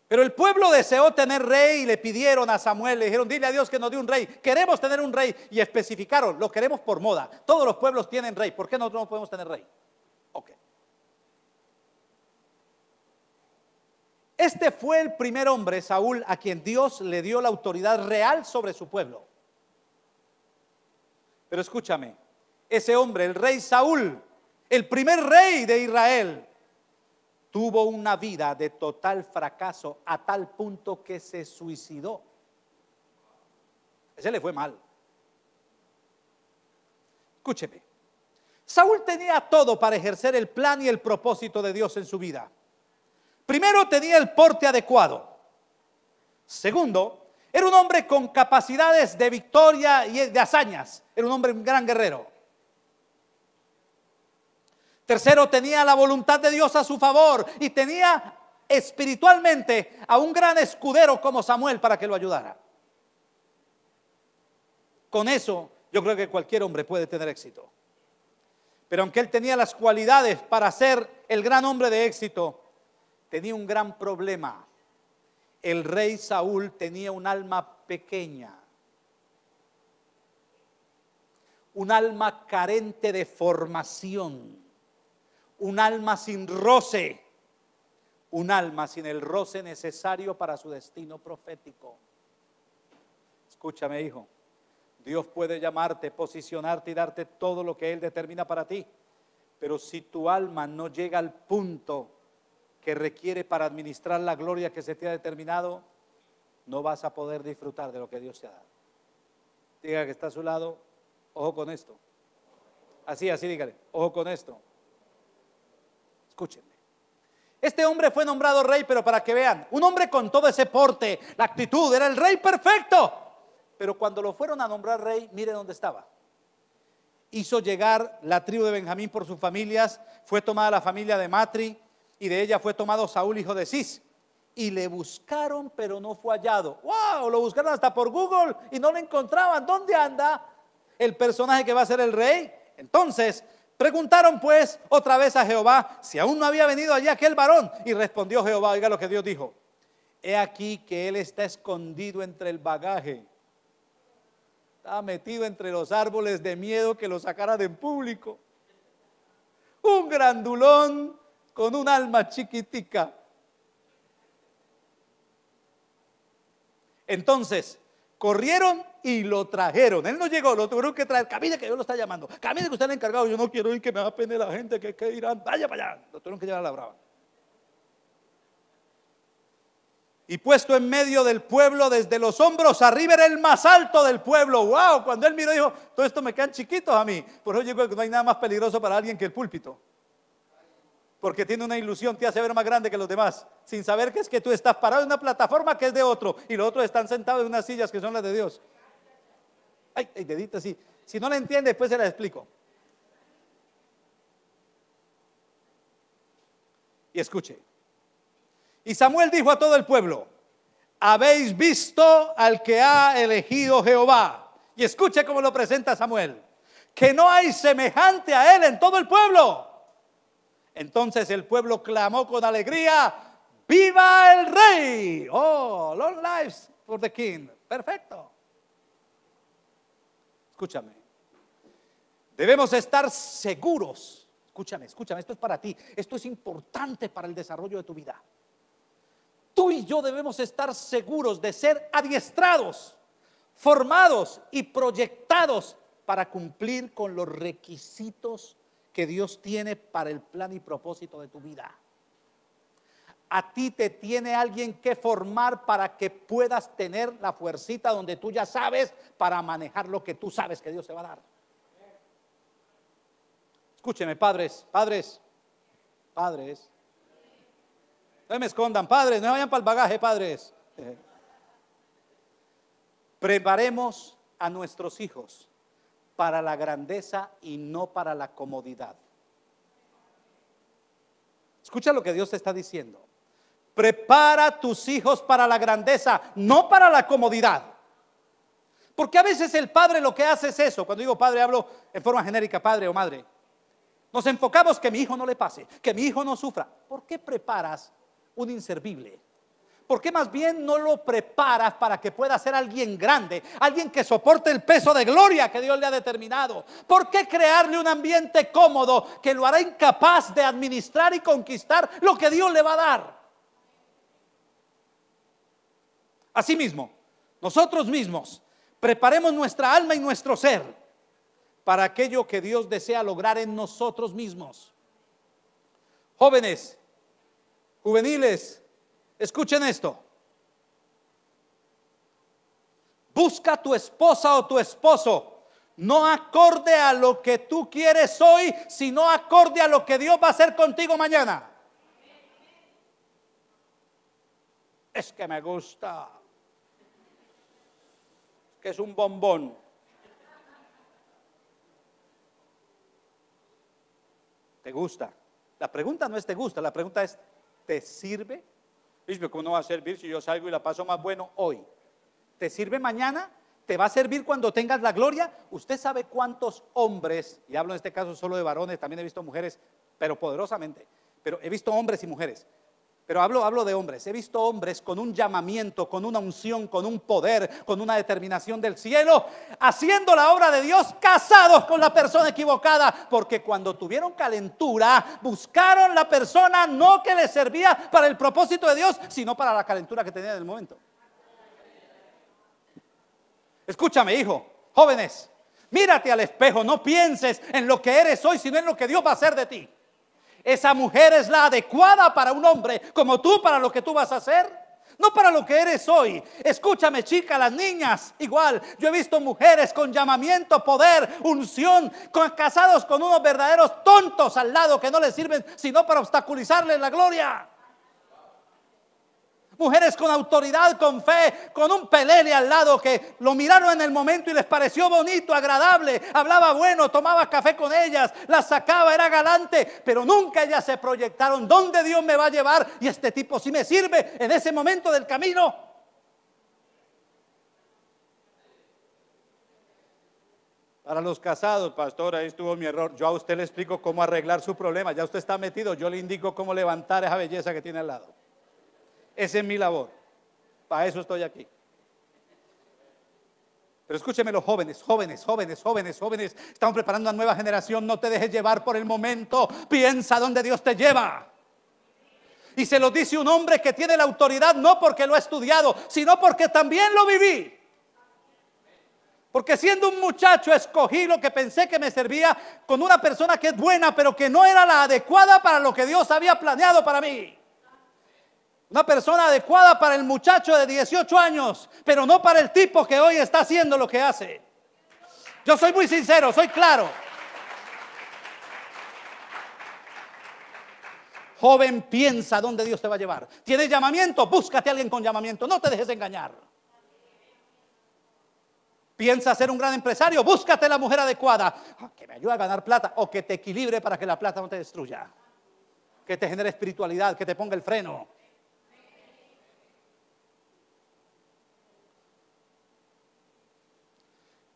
Speaker 1: Pero el pueblo deseó tener rey y le pidieron a Samuel, le dijeron, dile a Dios que nos dé un rey, queremos tener un rey. Y especificaron, lo queremos por moda. Todos los pueblos tienen rey, ¿por qué nosotros no podemos tener rey? Ok. Este fue el primer hombre, Saúl, a quien Dios le dio la autoridad real sobre su pueblo. Pero escúchame, ese hombre, el rey Saúl, el primer rey de Israel, tuvo una vida de total fracaso a tal punto que se suicidó. Ese le fue mal. Escúcheme, Saúl tenía todo para ejercer el plan y el propósito de Dios en su vida. Primero tenía el porte adecuado. Segundo, era un hombre con capacidades de victoria y de hazañas. Era un hombre, un gran guerrero. Tercero, tenía la voluntad de Dios a su favor y tenía espiritualmente a un gran escudero como Samuel para que lo ayudara. Con eso yo creo que cualquier hombre puede tener éxito. Pero aunque él tenía las cualidades para ser el gran hombre de éxito, tenía un gran problema. El rey Saúl tenía un alma pequeña, un alma carente de formación un alma sin roce, un alma sin el roce necesario para su destino profético. Escúchame, hijo, Dios puede llamarte, posicionarte y darte todo lo que Él determina para ti, pero si tu alma no llega al punto que requiere para administrar la gloria que se te ha determinado, no vas a poder disfrutar de lo que Dios te ha dado. Diga que está a su lado, ojo con esto. Así, así dígale, ojo con esto. Escúchenme. Este hombre fue nombrado rey, pero para que vean, un hombre con todo ese porte, la actitud, era el rey perfecto. Pero cuando lo fueron a nombrar rey, miren dónde estaba. Hizo llegar la tribu de Benjamín por sus familias, fue tomada la familia de Matri y de ella fue tomado Saúl, hijo de Cis. Y le buscaron, pero no fue hallado. ¡Wow! Lo buscaron hasta por Google y no lo encontraban. ¿Dónde anda el personaje que va a ser el rey? Entonces, Preguntaron pues otra vez a Jehová si aún no había venido allí aquel varón. Y respondió Jehová, oiga lo que Dios dijo. He aquí que él está escondido entre el bagaje. Está metido entre los árboles de miedo que lo sacara en público. Un grandulón con un alma chiquitica. Entonces, corrieron y lo trajeron. Él no llegó, lo tuvieron que traer. Camine que Dios lo está llamando. Camine que usted es encargado. Yo no quiero ir, que me va a pene la gente, que, que irán vaya para allá. Lo tuvieron que llevar a la brava. Y puesto en medio del pueblo, desde los hombros arriba, era el más alto del pueblo. ¡Wow! Cuando él miró, dijo: Todo esto me quedan chiquitos a mí. Por eso yo creo que no hay nada más peligroso para alguien que el púlpito. Porque tiene una ilusión, te hace ver más grande que los demás. Sin saber que es que tú estás parado en una plataforma que es de otro. Y los otros están sentados en unas sillas que son las de Dios. Ay, Si no la entiende, después se la explico. Y escuche. Y Samuel dijo a todo el pueblo, habéis visto al que ha elegido Jehová. Y escuche cómo lo presenta Samuel, que no hay semejante a él en todo el pueblo. Entonces el pueblo clamó con alegría, viva el rey. Oh, long lives for the king. Perfecto escúchame. Debemos estar seguros. Escúchame, escúchame, esto es para ti. Esto es importante para el desarrollo de tu vida. Tú y yo debemos estar seguros de ser adiestrados, formados y proyectados para cumplir con los requisitos que Dios tiene para el plan y propósito de tu vida a ti te tiene alguien que formar para que puedas tener la fuercita donde tú ya sabes para manejar lo que tú sabes que Dios te va a dar. Escúcheme, padres, padres, padres. No me escondan, padres, no vayan para el bagaje, padres. Eh, preparemos a nuestros hijos para la grandeza y no para la comodidad. Escucha lo que Dios te está diciendo. Prepara tus hijos para la grandeza, no para la comodidad. Porque a veces el padre lo que hace es eso. Cuando digo padre hablo en forma genérica, padre o madre. Nos enfocamos que mi hijo no le pase, que mi hijo no sufra. ¿Por qué preparas un inservible? ¿Por qué más bien no lo preparas para que pueda ser alguien grande, alguien que soporte el peso de gloria que Dios le ha determinado? ¿Por qué crearle un ambiente cómodo que lo hará incapaz de administrar y conquistar lo que Dios le va a dar? Así mismo, nosotros mismos, preparemos nuestra alma y nuestro ser para aquello que Dios desea lograr en nosotros mismos. Jóvenes, juveniles, escuchen esto. Busca tu esposa o tu esposo no acorde a lo que tú quieres hoy, sino acorde a lo que Dios va a hacer contigo mañana. Es que me gusta que es un bombón. ¿Te gusta? La pregunta no es te gusta, la pregunta es ¿te sirve? ¿cómo no va a servir si yo salgo y la paso más bueno hoy? ¿Te sirve mañana? ¿Te va a servir cuando tengas la gloria? Usted sabe cuántos hombres, y hablo en este caso solo de varones, también he visto mujeres, pero poderosamente, pero he visto hombres y mujeres pero hablo, hablo de hombres. He visto hombres con un llamamiento, con una unción, con un poder, con una determinación del cielo, haciendo la obra de Dios casados con la persona equivocada, porque cuando tuvieron calentura, buscaron la persona no que les servía para el propósito de Dios, sino para la calentura que tenía en el momento. Escúchame, hijo, jóvenes, mírate al espejo, no pienses en lo que eres hoy, sino en lo que Dios va a hacer de ti. Esa mujer es la adecuada para un hombre como tú, para lo que tú vas a hacer. No para lo que eres hoy. Escúchame, chica, las niñas, igual. Yo he visto mujeres con llamamiento, poder, unción, casados con unos verdaderos tontos al lado que no les sirven sino para obstaculizarles la gloria mujeres con autoridad, con fe, con un pelele al lado que lo miraron en el momento y les pareció bonito, agradable, hablaba bueno, tomaba café con ellas, las sacaba, era galante, pero nunca ellas se proyectaron dónde Dios me va a llevar y este tipo si me sirve en ese momento del camino. Para los casados, pastor, ahí estuvo mi error. Yo a usted le explico cómo arreglar su problema. Ya usted está metido. Yo le indico cómo levantar esa belleza que tiene al lado. Esa es mi labor. Para eso estoy aquí. Pero escúcheme los jóvenes, jóvenes, jóvenes, jóvenes, jóvenes. Estamos preparando a nueva generación. No te dejes llevar por el momento. Piensa donde Dios te lleva. Y se lo dice un hombre que tiene la autoridad no porque lo ha estudiado, sino porque también lo viví. Porque siendo un muchacho escogí lo que pensé que me servía con una persona que es buena, pero que no era la adecuada para lo que Dios había planeado para mí. Una persona adecuada para el muchacho de 18 años, pero no para el tipo que hoy está haciendo lo que hace. Yo soy muy sincero, soy claro. Joven, piensa dónde Dios te va a llevar. ¿Tienes llamamiento? Búscate a alguien con llamamiento. No te dejes engañar. ¿Piensa ser un gran empresario? Búscate la mujer adecuada ah, que me ayude a ganar plata o que te equilibre para que la plata no te destruya. Que te genere espiritualidad, que te ponga el freno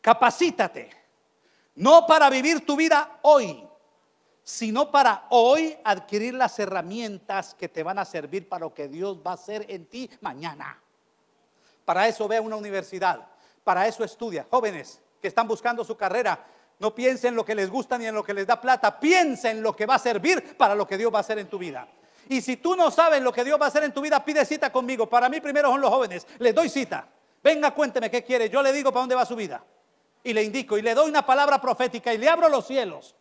Speaker 1: Capacítate, no para vivir tu vida hoy, sino para hoy adquirir las herramientas que te van a servir para lo que Dios va a hacer en ti mañana. Para eso ve a una universidad, para eso estudia. Jóvenes que están buscando su carrera, no piensen en lo que les gusta ni en lo que les da plata, piensen en lo que va a servir para lo que Dios va a hacer en tu vida. Y si tú no sabes lo que Dios va a hacer en tu vida, pide cita conmigo. Para mí primero son los jóvenes, les doy cita. Venga, cuénteme qué quiere. Yo le digo para dónde va su vida y le indico y le doy una palabra profética y le abro los cielos.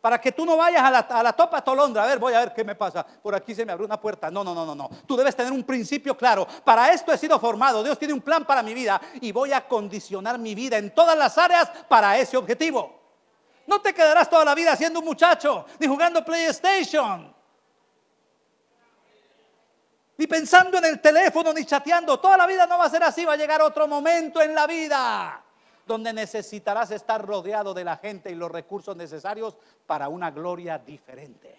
Speaker 1: Para que tú no vayas a la, a la topa tolondra. A ver, voy a ver qué me pasa. Por aquí se me abrió una puerta. No, no, no, no, no. Tú debes tener un principio claro. Para esto he sido formado. Dios tiene un plan para mi vida. Y voy a condicionar mi vida en todas las áreas para ese objetivo. No te quedarás toda la vida siendo un muchacho, ni jugando PlayStation, ni pensando en el teléfono, ni chateando. Toda la vida no va a ser así. Va a llegar otro momento en la vida donde necesitarás estar rodeado de la gente y los recursos necesarios para una gloria diferente.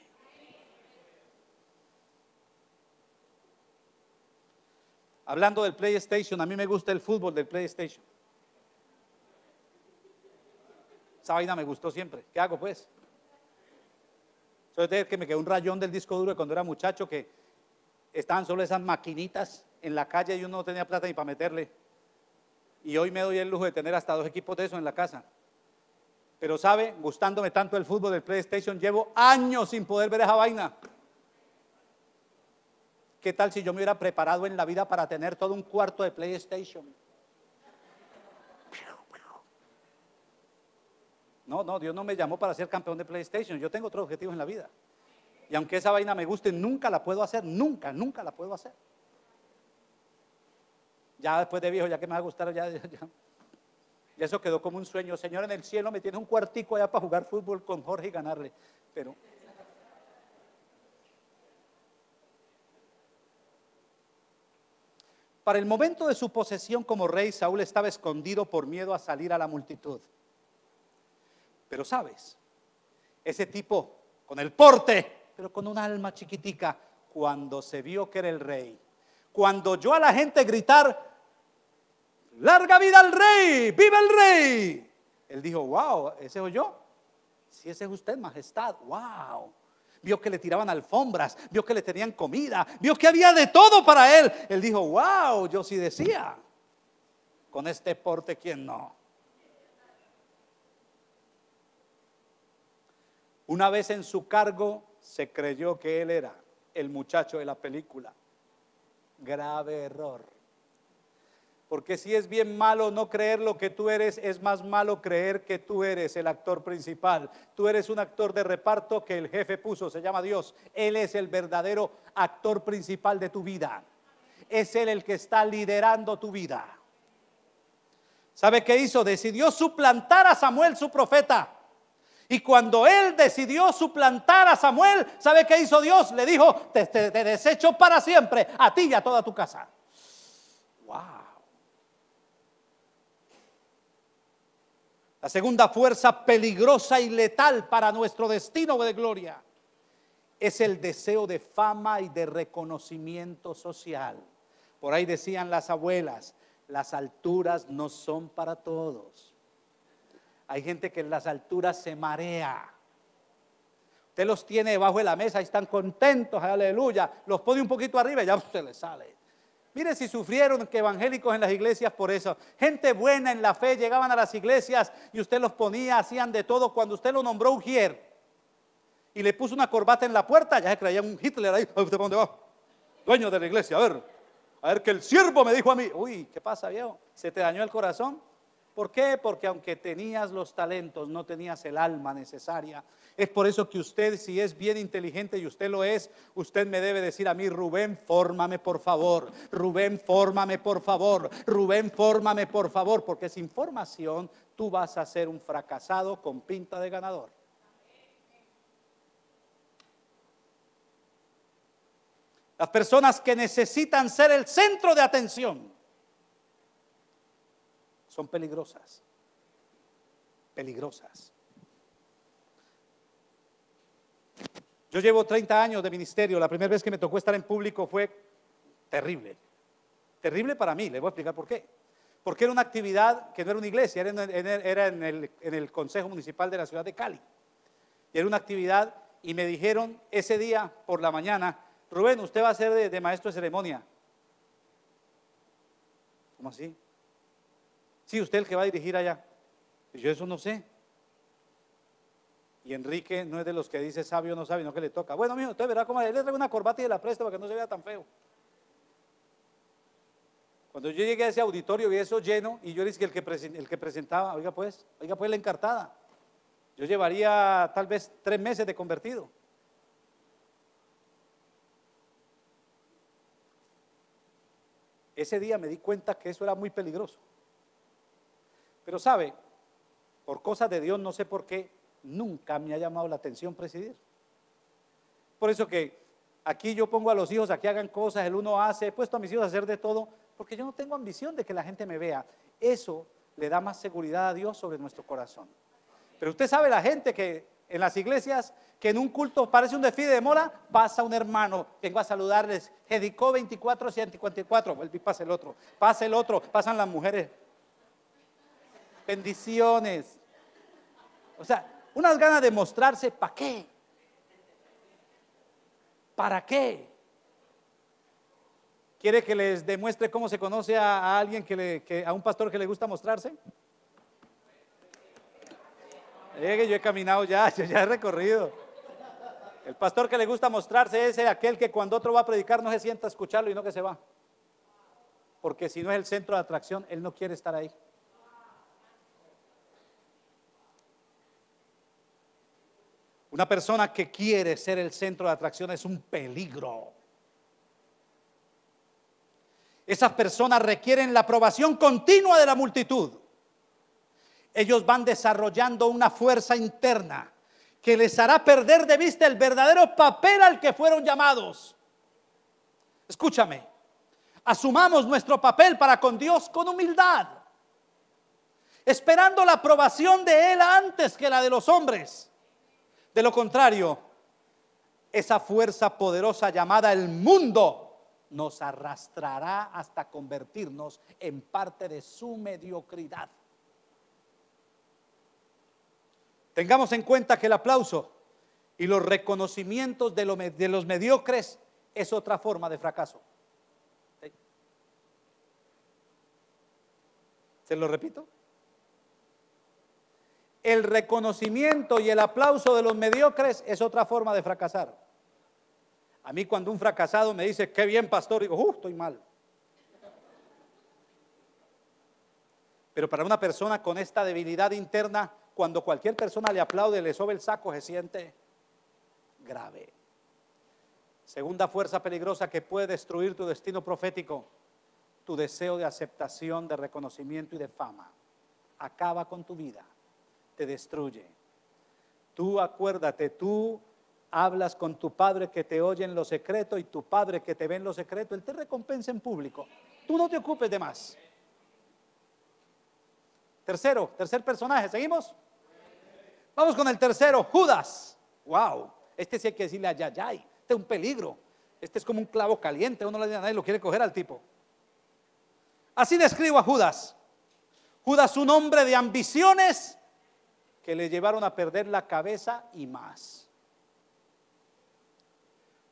Speaker 1: Hablando del PlayStation, a mí me gusta el fútbol del PlayStation. Esa vaina me gustó siempre. ¿Qué hago pues? Soy de que me quedó un rayón del disco duro cuando era muchacho que estaban solo esas maquinitas en la calle y uno no tenía plata ni para meterle. Y hoy me doy el lujo de tener hasta dos equipos de eso en la casa. Pero sabe, gustándome tanto el fútbol del PlayStation, llevo años sin poder ver esa vaina. ¿Qué tal si yo me hubiera preparado en la vida para tener todo un cuarto de PlayStation? No, no, Dios no me llamó para ser campeón de PlayStation. Yo tengo otro objetivo en la vida. Y aunque esa vaina me guste, nunca la puedo hacer, nunca, nunca la puedo hacer. Ya después de viejo, ya que me va a gustar, ya, ya, ya. Y eso quedó como un sueño. Señor, en el cielo me tiene un cuartico allá para jugar fútbol con Jorge y ganarle. Pero. Para el momento de su posesión como rey, Saúl estaba escondido por miedo a salir a la multitud. Pero sabes, ese tipo con el porte, pero con un alma chiquitica, cuando se vio que era el rey, cuando oyó a la gente gritar, larga vida al rey, viva el rey, él dijo, wow, ese soy yo. Si ese es usted, majestad, wow. Vio que le tiraban alfombras, vio que le tenían comida, vio que había de todo para él. Él dijo, wow, yo sí decía, con este porte, ¿quién no? Una vez en su cargo, se creyó que él era el muchacho de la película grave error. Porque si es bien malo no creer lo que tú eres, es más malo creer que tú eres el actor principal. Tú eres un actor de reparto que el jefe puso, se llama Dios. Él es el verdadero actor principal de tu vida. Es Él el que está liderando tu vida. ¿Sabe qué hizo? Decidió suplantar a Samuel, su profeta. Y cuando él decidió suplantar a Samuel, ¿sabe qué hizo Dios? Le dijo, te, desecho para siempre, a ti y a toda tu casa. ¡Wow! La segunda fuerza peligrosa y letal para nuestro destino de gloria es el deseo de fama y de reconocimiento social. Por ahí decían las abuelas, las alturas no son para todos. Hay gente que en las alturas se marea. Usted los tiene debajo de la mesa, y están contentos, aleluya. Los pone un poquito arriba y ya usted *laughs* les sale. Mire si sufrieron que evangélicos en las iglesias por eso. Gente buena en la fe llegaban a las iglesias y usted los ponía, hacían de todo. Cuando usted lo nombró Ujier y le puso una corbata en la puerta, ya se creía un Hitler ahí. ¿Usted pone dónde va? Dueño de la iglesia, a ver. A ver que el siervo me dijo a mí. Uy, ¿qué pasa, viejo? ¿Se te dañó el corazón? ¿Por qué? Porque aunque tenías los talentos, no tenías el alma necesaria. Es por eso que usted, si es bien inteligente y usted lo es, usted me debe decir a mí, Rubén, fórmame por favor. Rubén, fórmame por favor. Rubén, fórmame por favor. Porque sin formación tú vas a ser un fracasado con pinta de ganador. Las personas que necesitan ser el centro de atención son peligrosas. Peligrosas. Yo llevo 30 años de ministerio. La primera vez que me tocó estar en público fue terrible. Terrible para mí, les voy a explicar por qué. Porque era una actividad que no era una iglesia, era, en, el, Consejo Municipal de la ciudad de Cali. Y era una actividad y me dijeron ese día por la mañana, Rubén, usted va a ser de, de maestro de ceremonia. ¿Cómo así? Sí, usted el que va a dirigir allá. Yo eso no sé. Y Enrique no es de los que dice sabio no sabe, no que le toca. Bueno, mijo, usted verá cómo le traigo una corbata y le la presta para que no se vea tan feo. Cuando yo llegué a ese auditorio vi eso lleno y yo le dije el que, el que presentaba, oiga pues, oiga pues la encartada. Yo llevaría tal vez tres meses de convertido. Ese día me di cuenta que eso era muy peligroso. Pero sabe, por cosas de Dios, no sé por qué, nunca me ha llamado la atención presidir. Por eso que aquí yo pongo a los hijos a que hagan cosas, el uno hace, he puesto a mis hijos a hacer de todo, porque yo no tengo ambición de que la gente me vea. Eso le da más seguridad a Dios sobre nuestro corazón. Pero usted sabe la gente que en las iglesias, que en un culto parece un desfile de mola, pasa un hermano, vengo a saludarles, dedicó 24 144, vuelve y pasa el otro, pasa el otro, pasan las mujeres, bendiciones. O sea, unas ganas de mostrarse, ¿para qué? ¿Para qué? ¿Quiere que les demuestre cómo se conoce a, alguien, que, le, a un pastor que le gusta mostrarse? Eh, yo he caminado ya, *laughs* yo ya he recorrido. El pastor que le gusta mostrarse es aquel que cuando otro va a predicar no se sienta a escucharlo y no que se va. Porque si no es el centro de atracción, él no quiere estar ahí. Una persona que quiere ser el centro de atracción es un peligro. Esas personas requieren la aprobación continua de la multitud. Ellos van desarrollando una fuerza interna que les hará perder de vista el verdadero papel al que fueron llamados. Escúchame, asumamos nuestro papel para con Dios con humildad, esperando la aprobación de Él antes que la de los hombres. De lo contrario, esa fuerza poderosa llamada el mundo nos arrastrará hasta convertirnos en parte de su mediocridad. Tengamos en cuenta que el aplauso y los reconocimientos de, los mediocres es otra forma de fracaso. ¿Se lo repito? el reconocimiento y el aplauso de los mediocres es otra forma de fracasar. A mí cuando un fracasado me dice, qué bien pastor, digo, uh, estoy mal. Pero para una persona con esta debilidad interna, cuando cualquier persona le aplaude, le sobe el saco, se siente grave. Segunda fuerza peligrosa que puede destruir tu destino profético, tu deseo de aceptación, de reconocimiento y de fama. Acaba con tu vida te destruye. Tú acuérdate, tú hablas con tu Padre que te oye en lo secreto y tu Padre que te ve en lo secreto, Él te recompensa en público. Tú no te ocupes de más. Tercero, tercer personaje, ¿seguimos? Vamos con el tercero, Judas. Wow, este sí hay que decirle a Yayay, este es un peligro. Este es como un clavo caliente, uno le dice a nadie, lo quiere coger al tipo. Así describo a Judas. Judas, un hombre de ambiciones que le llevaron a perder la cabeza y más.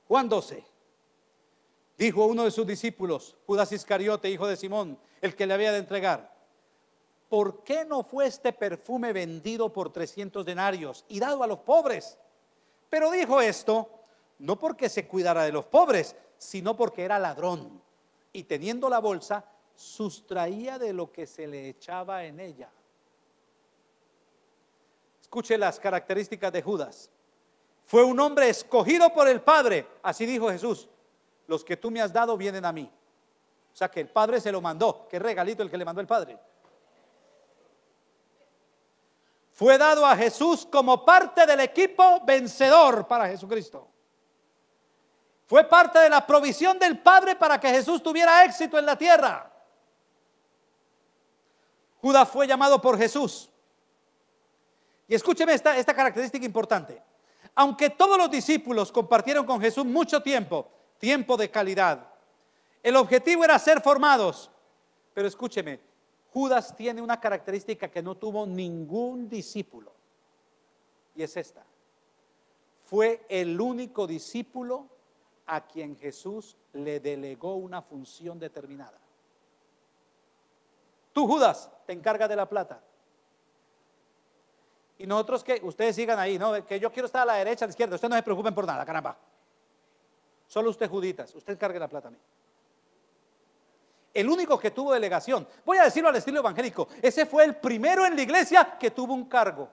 Speaker 1: Juan 12. Dijo uno de sus discípulos, Judas Iscariote, hijo de Simón, el que le había de entregar, ¿por qué no fue este perfume vendido por 300 denarios y dado a los pobres? Pero dijo esto no porque se cuidara de los pobres, sino porque era ladrón y teniendo la bolsa, sustraía de lo que se le echaba en ella. Escuche las características de Judas. Fue un hombre escogido por el Padre. Así dijo Jesús. Los que tú me has dado vienen a mí. O sea que el Padre se lo mandó. Qué regalito el que le mandó el Padre. Fue dado a Jesús como parte del equipo vencedor para Jesucristo. Fue parte de la provisión del Padre para que Jesús tuviera éxito en la tierra. Judas fue llamado por Jesús y escúcheme esta, característica importante. Aunque todos los discípulos compartieron con Jesús mucho tiempo, tiempo de calidad, el objetivo era ser formados. Pero escúcheme, Judas tiene una característica que no tuvo ningún discípulo. Y es esta. Fue el único discípulo a quien Jesús le delegó una función determinada. Tú, Judas, te encarga de la plata. Y nosotros que ustedes sigan ahí, ¿no? Que yo quiero estar a la derecha, a la izquierda. Ustedes no se preocupen por nada, caramba. Solo usted juditas, usted cargue la plata a mí. El único que tuvo delegación, voy a decirlo al estilo evangélico, ese fue el primero en la iglesia que tuvo un cargo.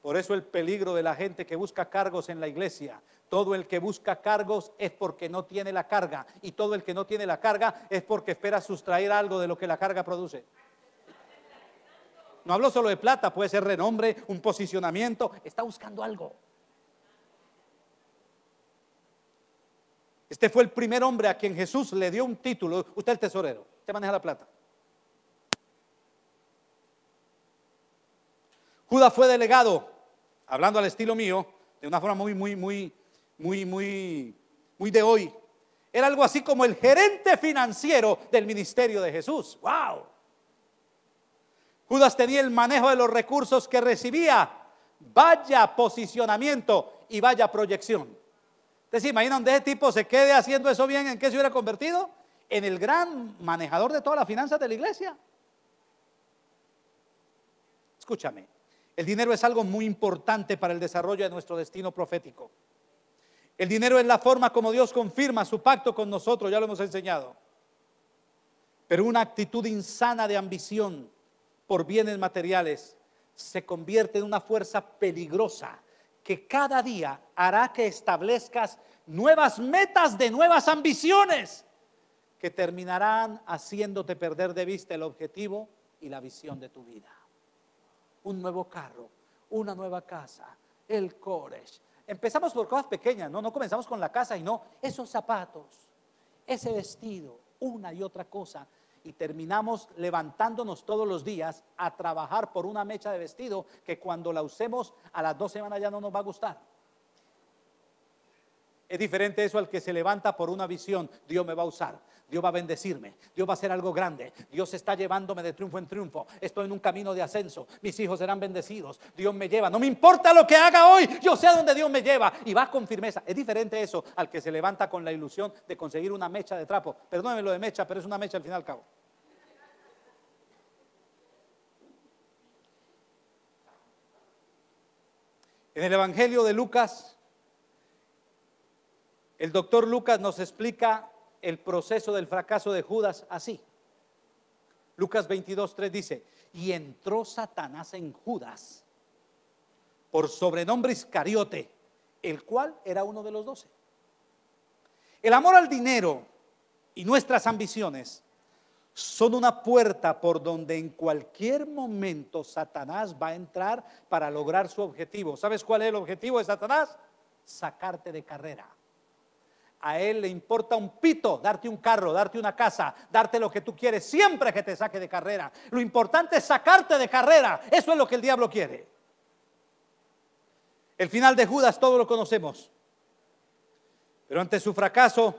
Speaker 1: Por eso el peligro de la gente que busca cargos en la iglesia. Todo el que busca cargos es porque no tiene la carga. Y todo el que no tiene la carga es porque espera sustraer algo de lo que la carga produce. No habló solo de plata, puede ser renombre, un posicionamiento. Está buscando algo. Este fue el primer hombre a quien Jesús le dio un título. Usted es el tesorero, usted maneja la plata. Judas fue delegado, hablando al estilo mío, de una forma muy, muy, muy, muy, muy, muy de hoy. Era algo así como el gerente financiero del ministerio de Jesús. ¡Wow! Judas tenía el manejo de los recursos que recibía. Vaya posicionamiento y vaya proyección. Entonces, imaginas imaginan de ese tipo se quede haciendo eso bien, ¿en qué se hubiera convertido? En el gran manejador de todas las finanzas de la iglesia. Escúchame, el dinero es algo muy importante para el desarrollo de nuestro destino profético. El dinero es la forma como Dios confirma su pacto con nosotros, ya lo hemos enseñado. Pero una actitud insana de ambición por bienes materiales se convierte en una fuerza peligrosa que cada día hará que establezcas nuevas metas de nuevas ambiciones que terminarán haciéndote perder de vista el objetivo y la visión de tu vida. Un nuevo carro, una nueva casa, el core Empezamos por cosas pequeñas, no, no comenzamos con la casa y no, esos zapatos, ese vestido, una y otra cosa y terminamos levantándonos todos los días a trabajar por una mecha de vestido que cuando la usemos a las dos semanas ya no nos va a gustar. Es diferente eso al que se levanta por una visión, Dios me va a usar. Dios va a bendecirme, Dios va a hacer algo grande, Dios está llevándome de triunfo en triunfo, estoy en un camino de ascenso, mis hijos serán bendecidos, Dios me lleva, no me importa lo que haga hoy, yo sé a dónde Dios me lleva y va con firmeza. Es diferente eso al que se levanta con la ilusión de conseguir una mecha de trapo. Perdónenme lo de mecha, pero es una mecha al final al cabo. En el Evangelio de Lucas, el doctor Lucas nos explica el proceso del fracaso de Judas así. Lucas 22, 3 dice, y entró Satanás en Judas, por sobrenombre Iscariote, el cual era uno de los doce. El amor al dinero y nuestras ambiciones son una puerta por donde en cualquier momento Satanás va a entrar para lograr su objetivo. ¿Sabes cuál es el objetivo de Satanás? Sacarte de carrera. A él le importa un pito darte un carro, darte una casa, darte lo que tú quieres, siempre que te saque de carrera. Lo importante es sacarte de carrera. Eso es lo que el diablo quiere. El final de Judas todos lo conocemos. Pero ante su fracaso,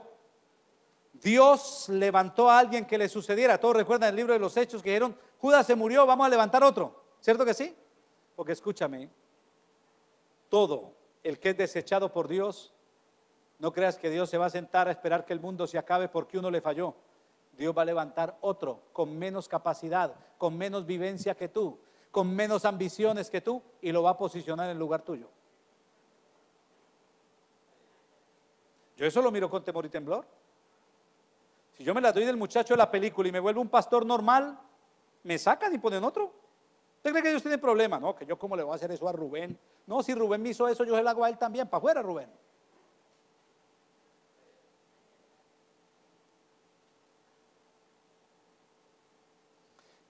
Speaker 1: Dios levantó a alguien que le sucediera. Todos recuerdan el libro de los Hechos que dijeron, Judas se murió, vamos a levantar otro. ¿Cierto que sí? Porque escúchame, todo el que es desechado por Dios no creas que Dios se va a sentar a esperar que el mundo se acabe porque uno le falló. Dios va a levantar otro con menos capacidad, con menos vivencia que tú, con menos ambiciones que tú y lo va a posicionar en el lugar tuyo. Yo eso lo miro con temor y temblor. Si yo me la doy del muchacho de la película y me vuelvo un pastor normal, me sacan y ponen otro. ¿Usted cree que dios tiene problema? No, que yo cómo le voy a hacer eso a Rubén. No, si Rubén me hizo eso, yo se lo hago a él también. Para afuera, Rubén.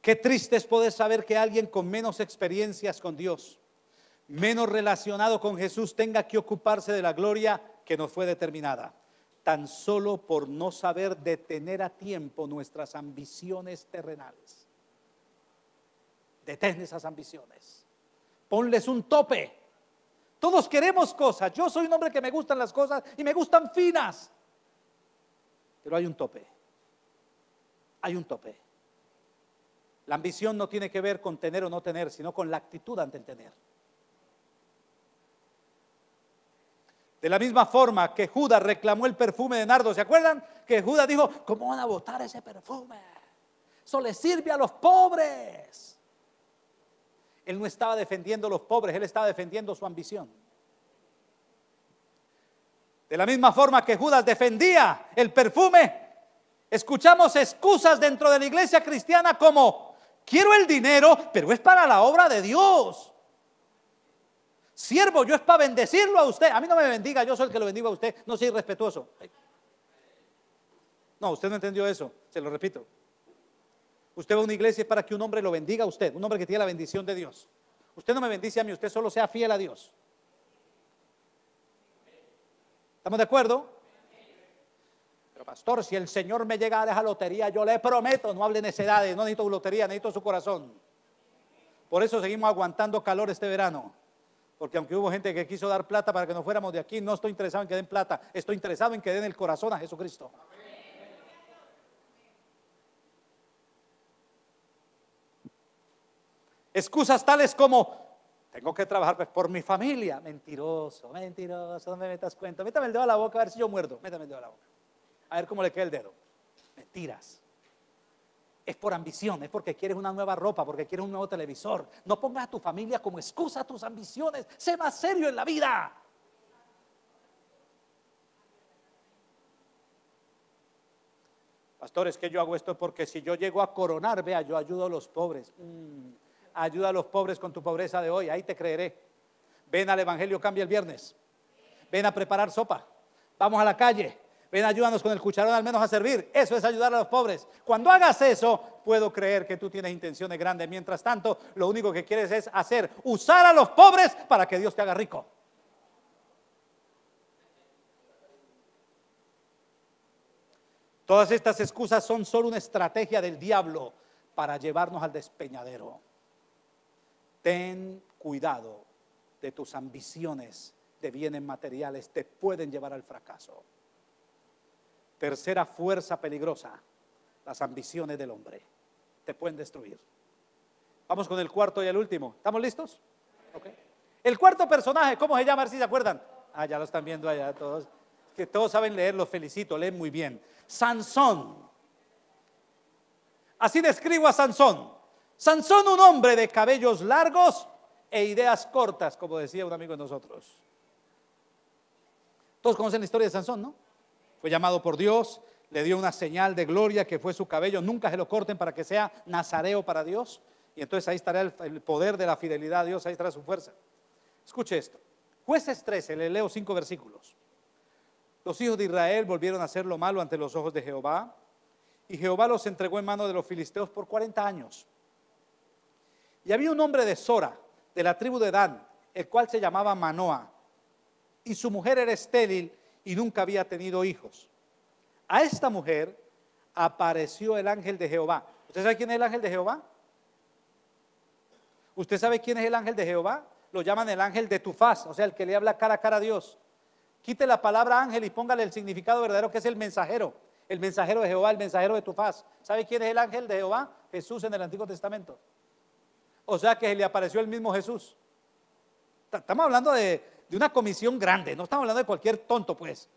Speaker 1: Qué triste es poder saber que alguien con menos experiencias con Dios, menos relacionado con Jesús, tenga que ocuparse de la gloria que nos fue determinada, tan solo por no saber detener a tiempo nuestras ambiciones terrenales. Detén esas ambiciones. Ponles un tope. Todos queremos cosas. Yo soy un hombre que me gustan las cosas y me gustan finas. Pero hay un tope. Hay un tope. La ambición no tiene que ver con tener o no tener, sino con la actitud ante el tener. De la misma forma que Judas reclamó el perfume de nardo, ¿se acuerdan? Que Judas dijo, ¿cómo van a botar ese perfume? Eso le sirve a los pobres. Él no estaba defendiendo a los pobres, él estaba defendiendo su ambición. De la misma forma que Judas defendía el perfume, escuchamos excusas dentro de la iglesia cristiana como Quiero el dinero, pero es para la obra de Dios. Siervo, yo es para bendecirlo a usted. A mí no me bendiga, yo soy el que lo bendiga a usted. No soy irrespetuoso. No, usted no entendió eso, se lo repito. Usted va a una iglesia para que un hombre lo bendiga a usted, un hombre que tiene la bendición de Dios. Usted no me bendice a mí, usted solo sea fiel a Dios. ¿Estamos de acuerdo? pastor, si el Señor me llega a dejar lotería, yo le prometo, no hable necedades, no necesito lotería, necesito su corazón. Por eso seguimos aguantando calor este verano. Porque aunque hubo gente que quiso dar plata para que nos fuéramos de aquí, no estoy interesado en que den plata, estoy interesado en que den el corazón a Jesucristo. Excusas tales como, tengo que trabajar por mi familia. Mentiroso, mentiroso, no me metas cuenta. Métame el dedo a la boca a ver si yo muerdo. Métame el dedo a la boca. A ver cómo le queda el dedo. Mentiras. Es por ambición, es porque quieres una nueva ropa, porque quieres un nuevo televisor. No pongas a tu familia como excusa a tus ambiciones. Sé más serio en la vida. Pastores que yo hago esto porque si yo llego a coronar, vea, yo ayudo a los pobres. Mm, ayuda a los pobres con tu pobreza de hoy, ahí te creeré. Ven al Evangelio, cambia el viernes. Ven a preparar sopa. Vamos a la calle ven ayúdanos con el cucharón al menos a servir. Eso es ayudar a los pobres. Cuando hagas eso, puedo creer que tú tienes intenciones grandes. Mientras tanto, lo único que quieres es hacer, usar a los pobres para que Dios te haga rico. Todas estas excusas son solo una estrategia del diablo para llevarnos al despeñadero. Ten cuidado de tus ambiciones de bienes materiales, te pueden llevar al fracaso. Tercera fuerza peligrosa, las ambiciones del hombre. Te pueden destruir. Vamos con el cuarto y el último. ¿Estamos listos? El cuarto personaje, ¿cómo se llama? si se acuerdan. Ah, ya lo están viendo allá todos. Que todos saben leer, los felicito, leen muy bien. Sansón. Así describo a Sansón. Sansón, un hombre de cabellos largos e ideas cortas, como decía un amigo de nosotros. Todos conocen la historia de Sansón, ¿no? Fue llamado por Dios, le dio una señal de gloria que fue su cabello. Nunca se lo corten para que sea nazareo para Dios. Y entonces ahí estará el, poder de la fidelidad a Dios, ahí estará su fuerza. Escuche esto. Jueces 13, le leo cinco versículos. Los hijos de Israel volvieron a hacer lo malo ante los ojos de Jehová, y Jehová los entregó en manos de los filisteos por 40 años. Y había un hombre de Sora, de la tribu de Dan, el cual se llamaba Manoa, y su mujer era estéril y nunca había tenido hijos. A esta mujer apareció el ángel de Jehová. ¿Usted sabe quién es el ángel de Jehová? ¿Usted sabe quién es el ángel de Jehová? Lo llaman el ángel de tu faz, o sea, el que le habla cara a cara a Dios. Quite la palabra ángel y póngale el significado verdadero que es el mensajero, el mensajero de Jehová, el mensajero de tu faz. ¿Sabe quién es el ángel de Jehová? Jesús en el Antiguo Testamento. O sea que le apareció el mismo Jesús. Estamos hablando de, de una comisión grande, no estamos hablando de cualquier tonto, pues.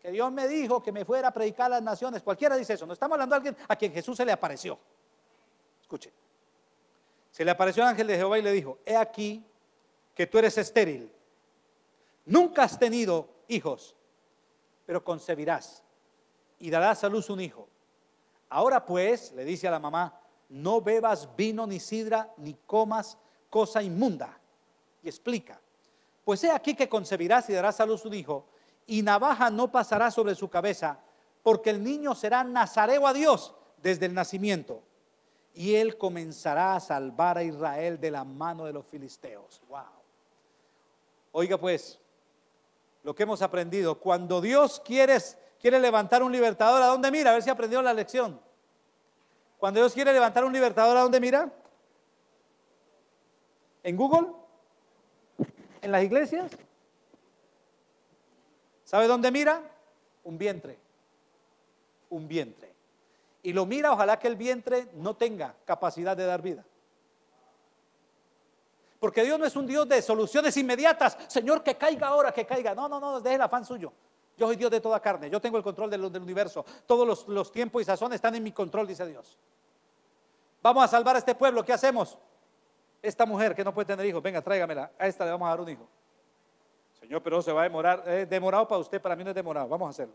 Speaker 1: Que Dios me dijo que me fuera a predicar a las naciones, cualquiera dice eso, no estamos hablando de alguien a quien Jesús se le apareció. Escuche, se le apareció el ángel de Jehová y le dijo, he aquí que tú eres estéril, nunca has tenido hijos, pero concebirás y darás a luz un hijo. Ahora pues, le dice a la mamá, no bebas vino ni sidra ni comas cosa inmunda. Y explica, pues he aquí que concebirás y darás a luz hijo, y navaja no pasará sobre su cabeza, porque el niño será nazareo a Dios desde el nacimiento. Y él comenzará a salvar a Israel de la mano de los filisteos. Wow. Oiga pues, lo que hemos aprendido, cuando Dios quiere, quiere levantar un libertador, ¿a dónde mira? A ver si aprendió la lección. Cuando Dios quiere levantar un libertador, ¿a dónde mira? ¿En Google? en las iglesias? ¿Sabe dónde mira? Un vientre. Un vientre. Y lo mira, ojalá que el vientre no tenga capacidad de dar vida. Porque Dios no es un Dios de soluciones inmediatas. Señor, que caiga ahora, que caiga. No, no, no, deje el afán suyo. Yo soy Dios de toda carne. Yo tengo el control del, universo. Todos los, los tiempos y sazones están en mi control, dice Dios. Vamos a salvar a este pueblo. ¿Qué hacemos? esta mujer que no puede tener hijos, venga, tráigamela, a esta le vamos a dar un hijo. Señor, pero se va a demorar, es eh, demorado para usted, para mí no es demorado, vamos a hacerlo.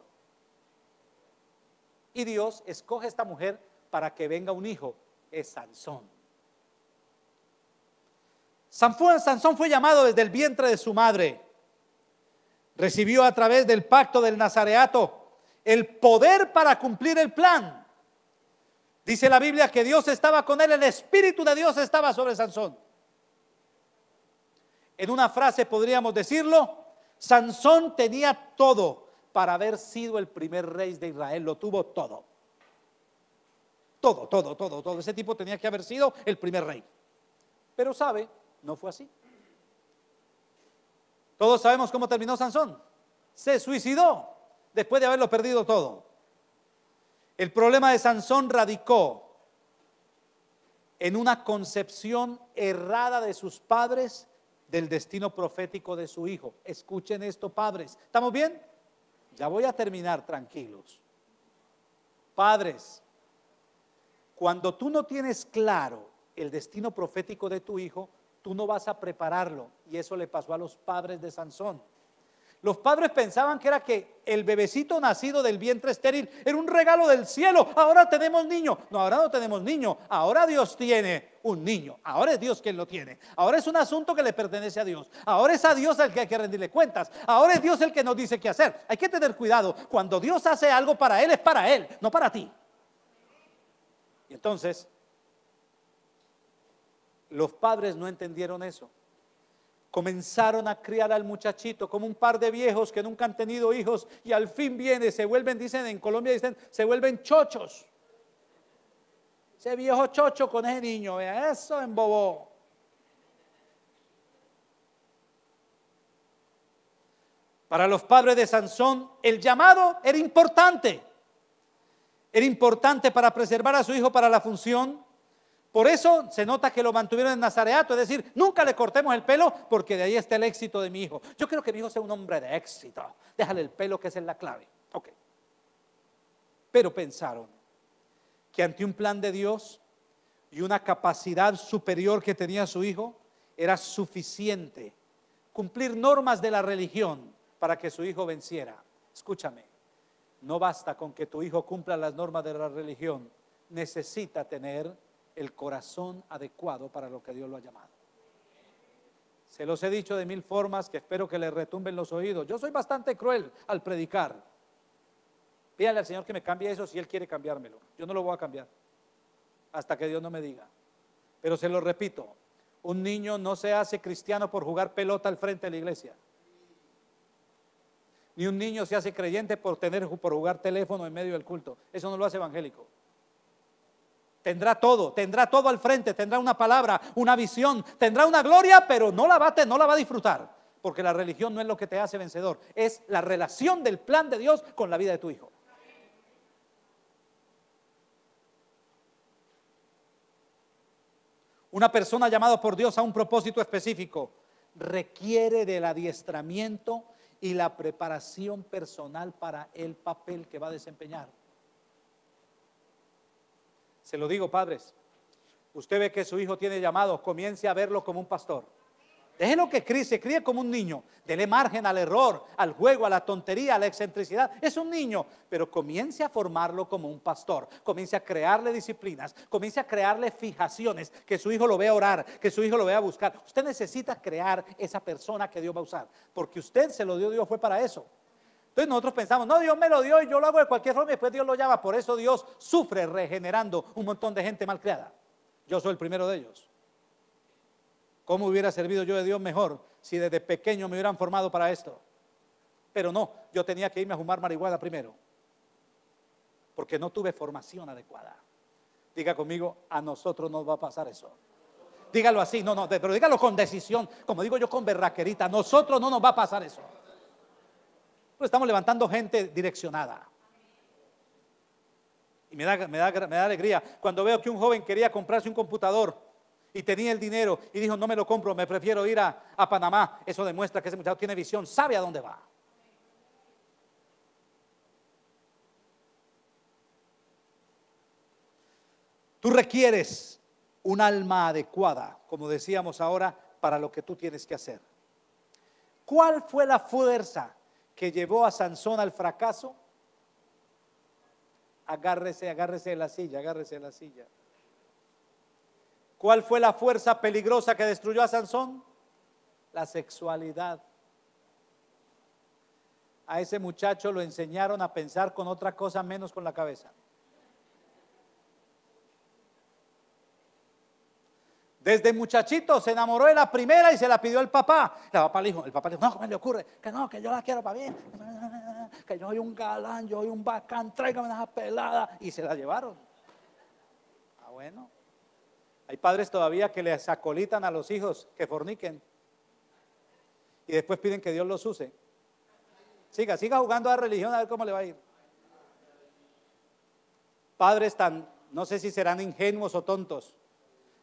Speaker 1: Y Dios escoge a esta mujer para que venga un hijo, es Sansón. Sansón fue llamado desde el vientre de su madre. Recibió a través del pacto del Nazareato el poder para cumplir el plan. Dice la Biblia que Dios estaba con él, el Espíritu de Dios estaba sobre Sansón. En una frase podríamos decirlo, Sansón tenía todo para haber sido el primer rey de Israel, lo tuvo todo. Todo, todo, todo, todo. Ese tipo tenía que haber sido el primer rey. Pero sabe, no fue así. Todos sabemos cómo terminó Sansón. Se suicidó después de haberlo perdido todo. El problema de Sansón radicó en una concepción errada de sus padres del destino profético de su hijo. Escuchen esto, padres. ¿Estamos bien? Ya voy a terminar, tranquilos. Padres, cuando tú no tienes claro el destino profético de tu hijo, tú no vas a prepararlo. Y eso le pasó a los padres de Sansón. Los padres pensaban que era que el bebecito nacido del vientre estéril era un regalo del cielo. Ahora tenemos niño. No, ahora no tenemos niño. Ahora Dios tiene un niño. Ahora es Dios quien lo tiene. Ahora es un asunto que le pertenece a Dios. Ahora es a Dios el que hay que rendirle cuentas. Ahora es Dios el que nos dice qué hacer. Hay que tener cuidado. Cuando Dios hace algo para Él es para Él, no para ti. Y entonces, los padres no entendieron eso. Comenzaron a criar al muchachito como un par de viejos que nunca han tenido hijos y al fin viene, se vuelven, dicen en Colombia, dicen, se vuelven chochos. Ese viejo chocho con ese niño, vea, eso embobó. Para los padres de Sansón, el llamado era importante. Era importante para preservar a su hijo para la función por eso se nota que lo mantuvieron en Nazareato, es decir, nunca le cortemos el pelo porque de ahí está el éxito de mi hijo. Yo quiero que mi hijo sea un hombre de éxito. Déjale el pelo que es la clave. Ok. Pero pensaron que ante un plan de Dios y una capacidad superior que tenía su hijo, era suficiente cumplir normas de la religión para que su hijo venciera. Escúchame, no basta con que tu hijo cumpla las normas de la religión, necesita tener el corazón adecuado para lo que Dios lo ha llamado. Se los he dicho de mil formas que espero que le retumben los oídos. Yo soy bastante cruel al predicar. Pídale al Señor que me cambie eso si Él quiere cambiármelo. Yo no lo voy a cambiar hasta que Dios no me diga. Pero se lo repito, un niño no se hace cristiano por jugar pelota al frente de la iglesia. Ni un niño se hace creyente por tener por jugar teléfono en medio del culto. Eso no lo hace evangélico. Tendrá todo, tendrá todo al frente, tendrá una palabra, una visión, tendrá una gloria, pero no la va a, no la va a disfrutar, porque la religión no es lo que te hace vencedor, es la relación del plan de Dios con la vida de tu hijo. Una persona llamada por Dios a un propósito específico requiere del adiestramiento y la preparación personal para el papel que va a desempeñar. Se lo digo, padres. Usted ve que su hijo tiene llamado, comience a verlo como un pastor. Déjenlo que críe, se críe como un niño. Dele margen al error, al juego, a la tontería, a la excentricidad. Es un niño, pero comience a formarlo como un pastor. Comience a crearle disciplinas, comience a crearle fijaciones, que su hijo lo vea orar, que su hijo lo vea buscar. Usted necesita crear esa persona que Dios va a usar, porque usted se lo dio Dios fue para eso. Entonces nosotros pensamos, no, Dios me lo dio y yo lo hago de cualquier forma y después Dios lo llama. Por eso Dios sufre regenerando un montón de gente mal creada. Yo soy el primero de ellos. ¿Cómo hubiera servido yo de Dios mejor si desde pequeño me hubieran formado para esto? Pero no, yo tenía que irme a fumar marihuana primero. Porque no tuve formación adecuada. Diga conmigo, a nosotros nos va a pasar eso. Dígalo así, no, no, pero dígalo con decisión, como digo yo con berraquerita, a nosotros no nos va a pasar eso estamos levantando gente direccionada. Y me da, alegría cuando veo que un joven quería comprarse un computador y tenía el dinero y dijo, no me lo compro, me prefiero ir a, a Panamá. Eso demuestra que ese muchacho tiene visión, sabe a dónde va. Tú requieres un alma adecuada, como decíamos ahora, para lo que tú tienes que hacer. ¿Cuál fue la fuerza que llevó a Sansón al fracaso? Agárrese, agárrese de la silla, agárrese de la silla. ¿Cuál fue la fuerza peligrosa que destruyó a Sansón? La sexualidad. A ese muchacho lo enseñaron a pensar con otra cosa menos con la cabeza. Desde muchachito se enamoró de la primera y se la pidió al papá. La papá le dijo, el papá le dijo, no, ¿cómo le ocurre? Que no, que yo la quiero para mí. Que yo soy un galán, yo soy un bacán, tráigame una pelada. Y se la llevaron. Ah, bueno. Hay padres todavía que les acolitan a los hijos que forniquen. Y después piden que Dios los use. Siga, siga jugando a la religión a ver cómo le va a ir. Padres tan, no sé si serán ingenuos o tontos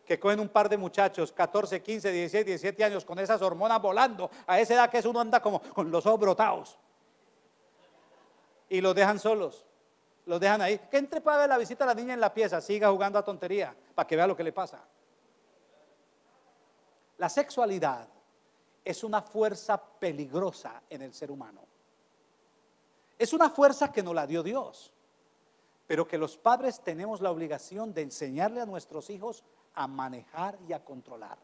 Speaker 1: que cogen un par de muchachos, 14, 15, 16, 17 años, con esas hormonas volando, a esa edad que es uno anda como con los ojos brotados. Y los dejan solos, los dejan ahí. Que entre para ver la visita a la niña en la pieza, siga jugando a tontería, para que vea lo que le pasa. La sexualidad es una fuerza peligrosa en el ser humano. Es una fuerza que nos la dio Dios pero que los padres tenemos la obligación de enseñarle a nuestros hijos a manejar y a controlar.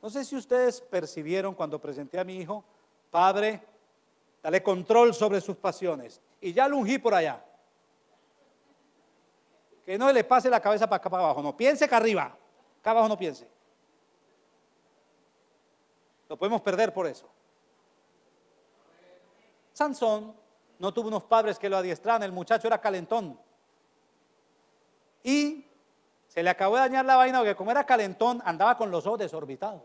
Speaker 1: No sé si ustedes percibieron cuando presenté a mi hijo, padre, dale control sobre sus pasiones. Y ya lo por allá. Que no le pase la cabeza para acá para abajo, no. Piense acá arriba, acá abajo no piense. Lo podemos perder por eso. Sansón no tuvo unos padres que lo adiestraran, el muchacho era calentón. Y se le acabó de dañar la vaina porque como era calentón andaba con los ojos desorbitados.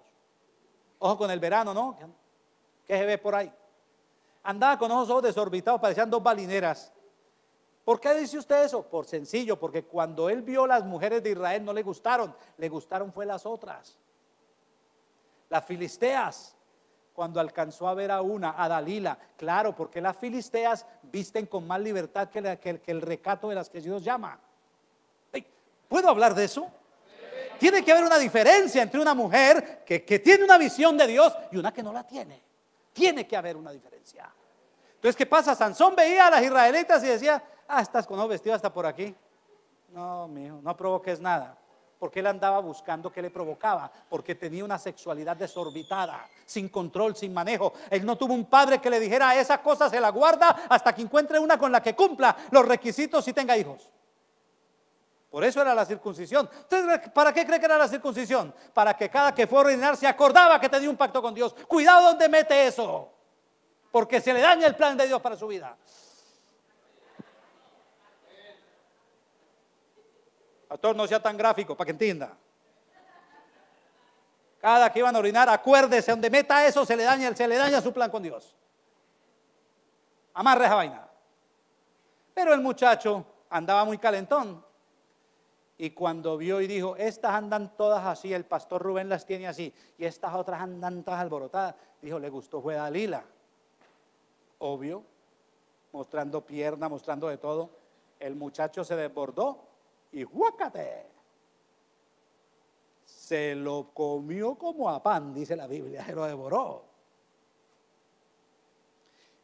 Speaker 1: Ojo con el verano, ¿no? ¿Qué se ve por ahí? Andaba con los ojos desorbitados, parecían dos balineras. ¿Por qué dice usted eso? Por sencillo, porque cuando él vio las mujeres de Israel no le gustaron, le gustaron fue las otras, las filisteas cuando alcanzó a ver a una, a Dalila. Claro, porque las filisteas visten con más libertad que, el recato de las que Dios llama. ¿Puedo hablar de eso? Tiene que haber una diferencia entre una mujer que, tiene una visión de Dios y una que no la tiene. Tiene que haber una diferencia. Entonces, ¿qué pasa? Sansón veía a las israelitas y decía, ah, estás con un vestido hasta por aquí. No, hijo no provoques nada porque él andaba buscando que le provocaba, porque tenía una sexualidad desorbitada, sin control, sin manejo. Él no tuvo un padre que le dijera esa cosa se la guarda hasta que encuentre una con la que cumpla los requisitos y tenga hijos. Por eso era la circuncisión. Entonces, ¿para qué cree que era la circuncisión? Para que cada que fue a orinar se acordaba que tenía un pacto con Dios. Cuidado donde mete eso, porque se le daña el plan de Dios para su vida. Pastor, no sea tan gráfico para que entienda. Cada que iban a orinar, acuérdese, donde meta eso se le daña, se le daña su plan con Dios. Amarre esa vaina. Pero el muchacho andaba muy calentón. Y cuando vio y dijo, estas andan todas así, el pastor Rubén las tiene así, y estas otras andan todas alborotadas, dijo, le gustó fue Lila Obvio, mostrando pierna, mostrando de todo. El muchacho se desbordó y ¡huácate! Se lo comió como a pan, dice la Biblia, *laughs* se lo devoró.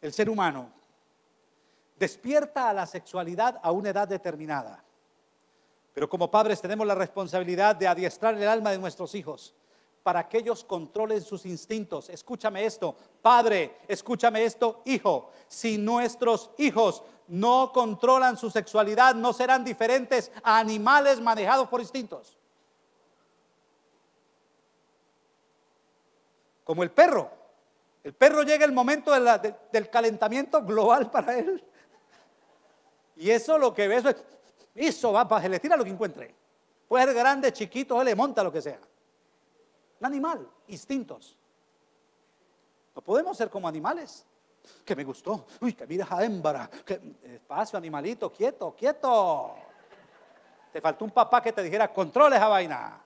Speaker 1: El ser humano despierta a la sexualidad a una edad determinada. Pero como padres tenemos la responsabilidad de adiestrar el alma de nuestros hijos para que ellos controlen sus instintos. Escúchame esto, padre, escúchame esto, hijo. Si nuestros hijos no controlan su sexualidad, no serán diferentes a animales manejados por instintos. Como el perro. El perro llega el momento del calentamiento global para él. Y eso lo que ve, eso es, eso va se le tira lo que encuentre. Puede ser grande, chiquito, él le monta lo que sea el animal, instintos. No podemos ser como animales. Que me gustó. Uy, que mira a hembra. Eh, espacio, animalito, quieto, quieto. Te faltó un papá que te dijera, controle esa vaina.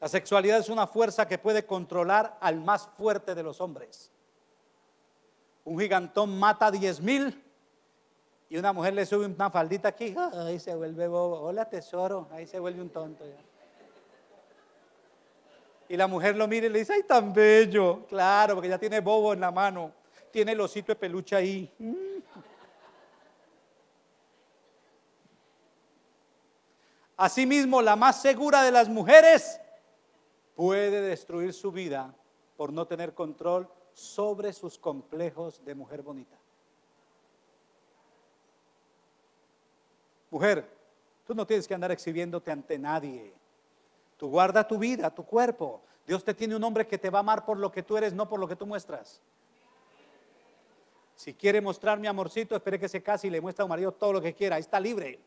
Speaker 1: La sexualidad es una fuerza que puede controlar al más fuerte de los hombres. Un gigantón mata a diez mil y una mujer le sube una faldita aquí, ahí se vuelve bobo. Hola tesoro, ahí se vuelve un tonto Y la mujer lo mira y le dice, ay, tan bello. Claro, porque ya tiene bobo en la mano, tiene el osito de peluche ahí. Mm. Asimismo, la más segura de las mujeres puede destruir su vida por no tener control sobre sus complejos de mujer bonita. Mujer, tú no tienes que andar exhibiéndote ante nadie. Tú guarda tu vida, tu cuerpo. Dios te tiene un hombre que te va a amar por lo que tú eres, no por lo que tú muestras. Si quiere mostrar mi amorcito, espere que se case y le muestre a un marido todo lo que quiera. Ahí está libre.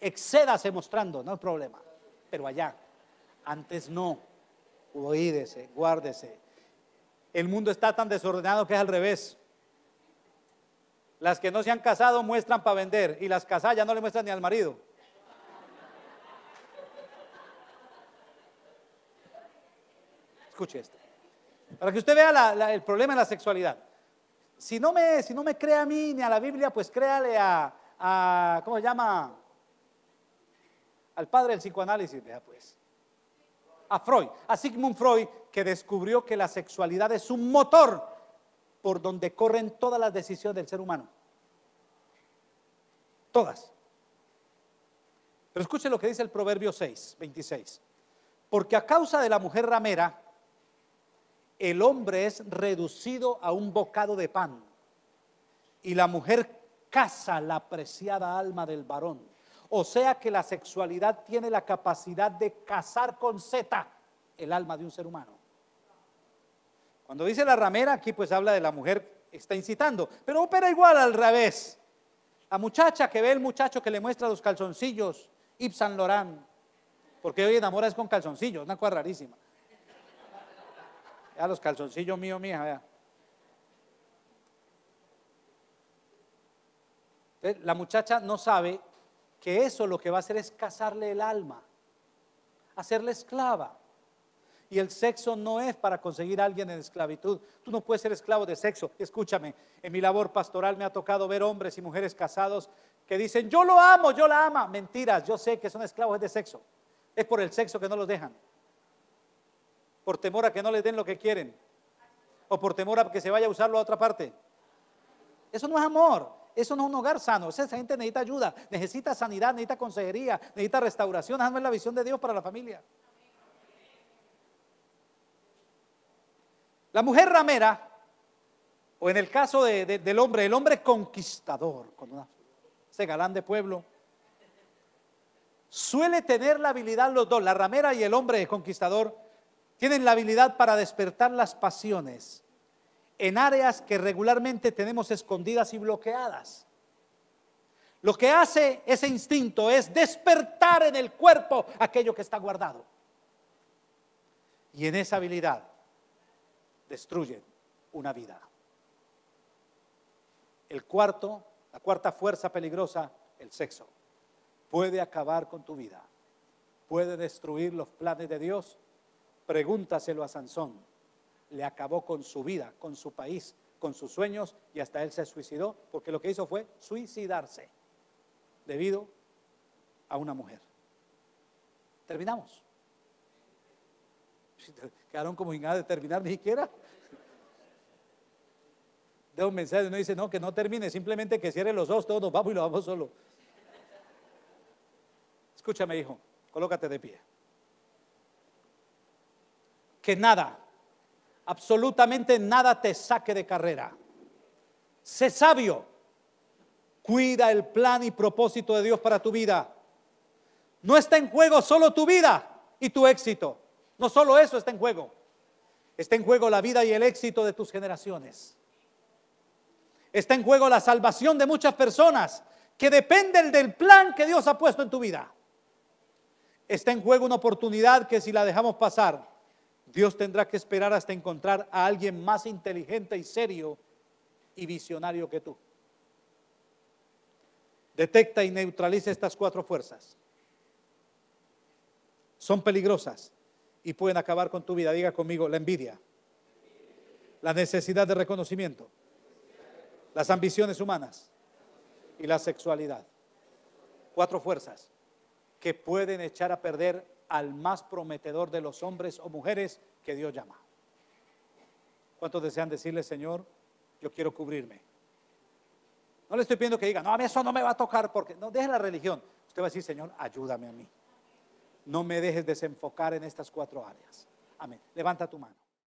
Speaker 1: Excédase mostrando, no hay problema. Pero allá, antes no. Oídese, guárdese. El mundo está tan desordenado que es al revés. Las que no se han casado muestran para vender y las casadas ya no le muestran ni al marido. Escuche esto. Para que usted vea el problema de la sexualidad. Si no, me, si no me cree a mí ni a la Biblia, pues créale a, a ¿cómo se llama? Al padre del psicoanálisis, vea pues. A Freud, a Sigmund Freud, que descubrió que la sexualidad es un motor por donde corren todas las decisiones del ser humano. Todas. Pero escuche lo que dice el Proverbio 6, 26. Porque a causa de la mujer ramera, el hombre es reducido a un bocado de pan y la mujer caza la preciada alma del varón. O sea que la sexualidad tiene la capacidad de cazar con Z el alma de un ser humano. Cuando dice la ramera, aquí pues habla de la mujer, está incitando, pero opera igual al revés. La muchacha que ve el muchacho que le muestra los calzoncillos, Yves Lorán, porque hoy enamora es con calzoncillos, una cosa rarísima. Ya los calzoncillos mío mía, ya. la muchacha no sabe que eso lo que va a hacer es casarle el alma, hacerle esclava. Y el sexo no es para conseguir a alguien en esclavitud. Tú no puedes ser esclavo de sexo. Escúchame, en mi labor pastoral me ha tocado ver hombres y mujeres casados que dicen, yo lo amo, yo la ama. Mentiras, yo sé que son esclavos de sexo. Es por el sexo que no los dejan. Por temor a que no les den lo que quieren. O por temor a que se vaya a usarlo a otra parte. Eso no es amor. Eso no es un hogar sano. Esa gente necesita ayuda, necesita sanidad, necesita consejería, necesita restauración. Esa no es la visión de Dios para la familia. La mujer ramera, o en el caso del hombre, el hombre conquistador, ese galán de pueblo, suele tener la habilidad los dos, la ramera y el hombre conquistador, tienen la habilidad para despertar las pasiones en áreas que regularmente tenemos escondidas y bloqueadas. Lo que hace ese instinto es despertar en el cuerpo aquello que está guardado. Y en esa habilidad destruyen una vida. El cuarto, la cuarta fuerza peligrosa, el sexo. Puede acabar con tu vida. Puede destruir los planes de Dios. Pregúntaselo a Sansón. Le acabó con su vida, con su país, con sus sueños y hasta él se suicidó porque lo que hizo fue suicidarse debido a una mujer. Terminamos quedaron como sin nada de terminar ni siquiera. De un mensaje, No dice, no, que no termine, simplemente que cierre los ojos, todos nos vamos y lo vamos solo. Escúchame, hijo, colócate de pie. Que nada, absolutamente nada te saque de carrera. Sé sabio. Cuida el plan y propósito de Dios para tu vida. No está en juego solo tu vida y tu éxito. No solo eso está en juego. Está en juego la vida y el éxito de tus generaciones. Está en juego la salvación de muchas personas que dependen del plan que Dios ha puesto en tu vida. Está en juego una oportunidad que si la dejamos pasar, Dios tendrá que esperar hasta encontrar a alguien más inteligente y serio y visionario que tú. Detecta y neutraliza estas cuatro fuerzas. Son peligrosas y pueden acabar con tu vida. Diga conmigo, la envidia, la necesidad de reconocimiento, las ambiciones humanas y la sexualidad. Cuatro fuerzas que pueden echar a perder al más prometedor de los hombres o mujeres que Dios llama. ¿Cuántos desean decirle, Señor, yo quiero cubrirme? No le estoy pidiendo que diga, no, a mí eso no me va a tocar porque, no, deje la religión. Usted va a decir, Señor, ayúdame a mí. No me dejes desenfocar en estas cuatro áreas. Amén. Levanta tu mano.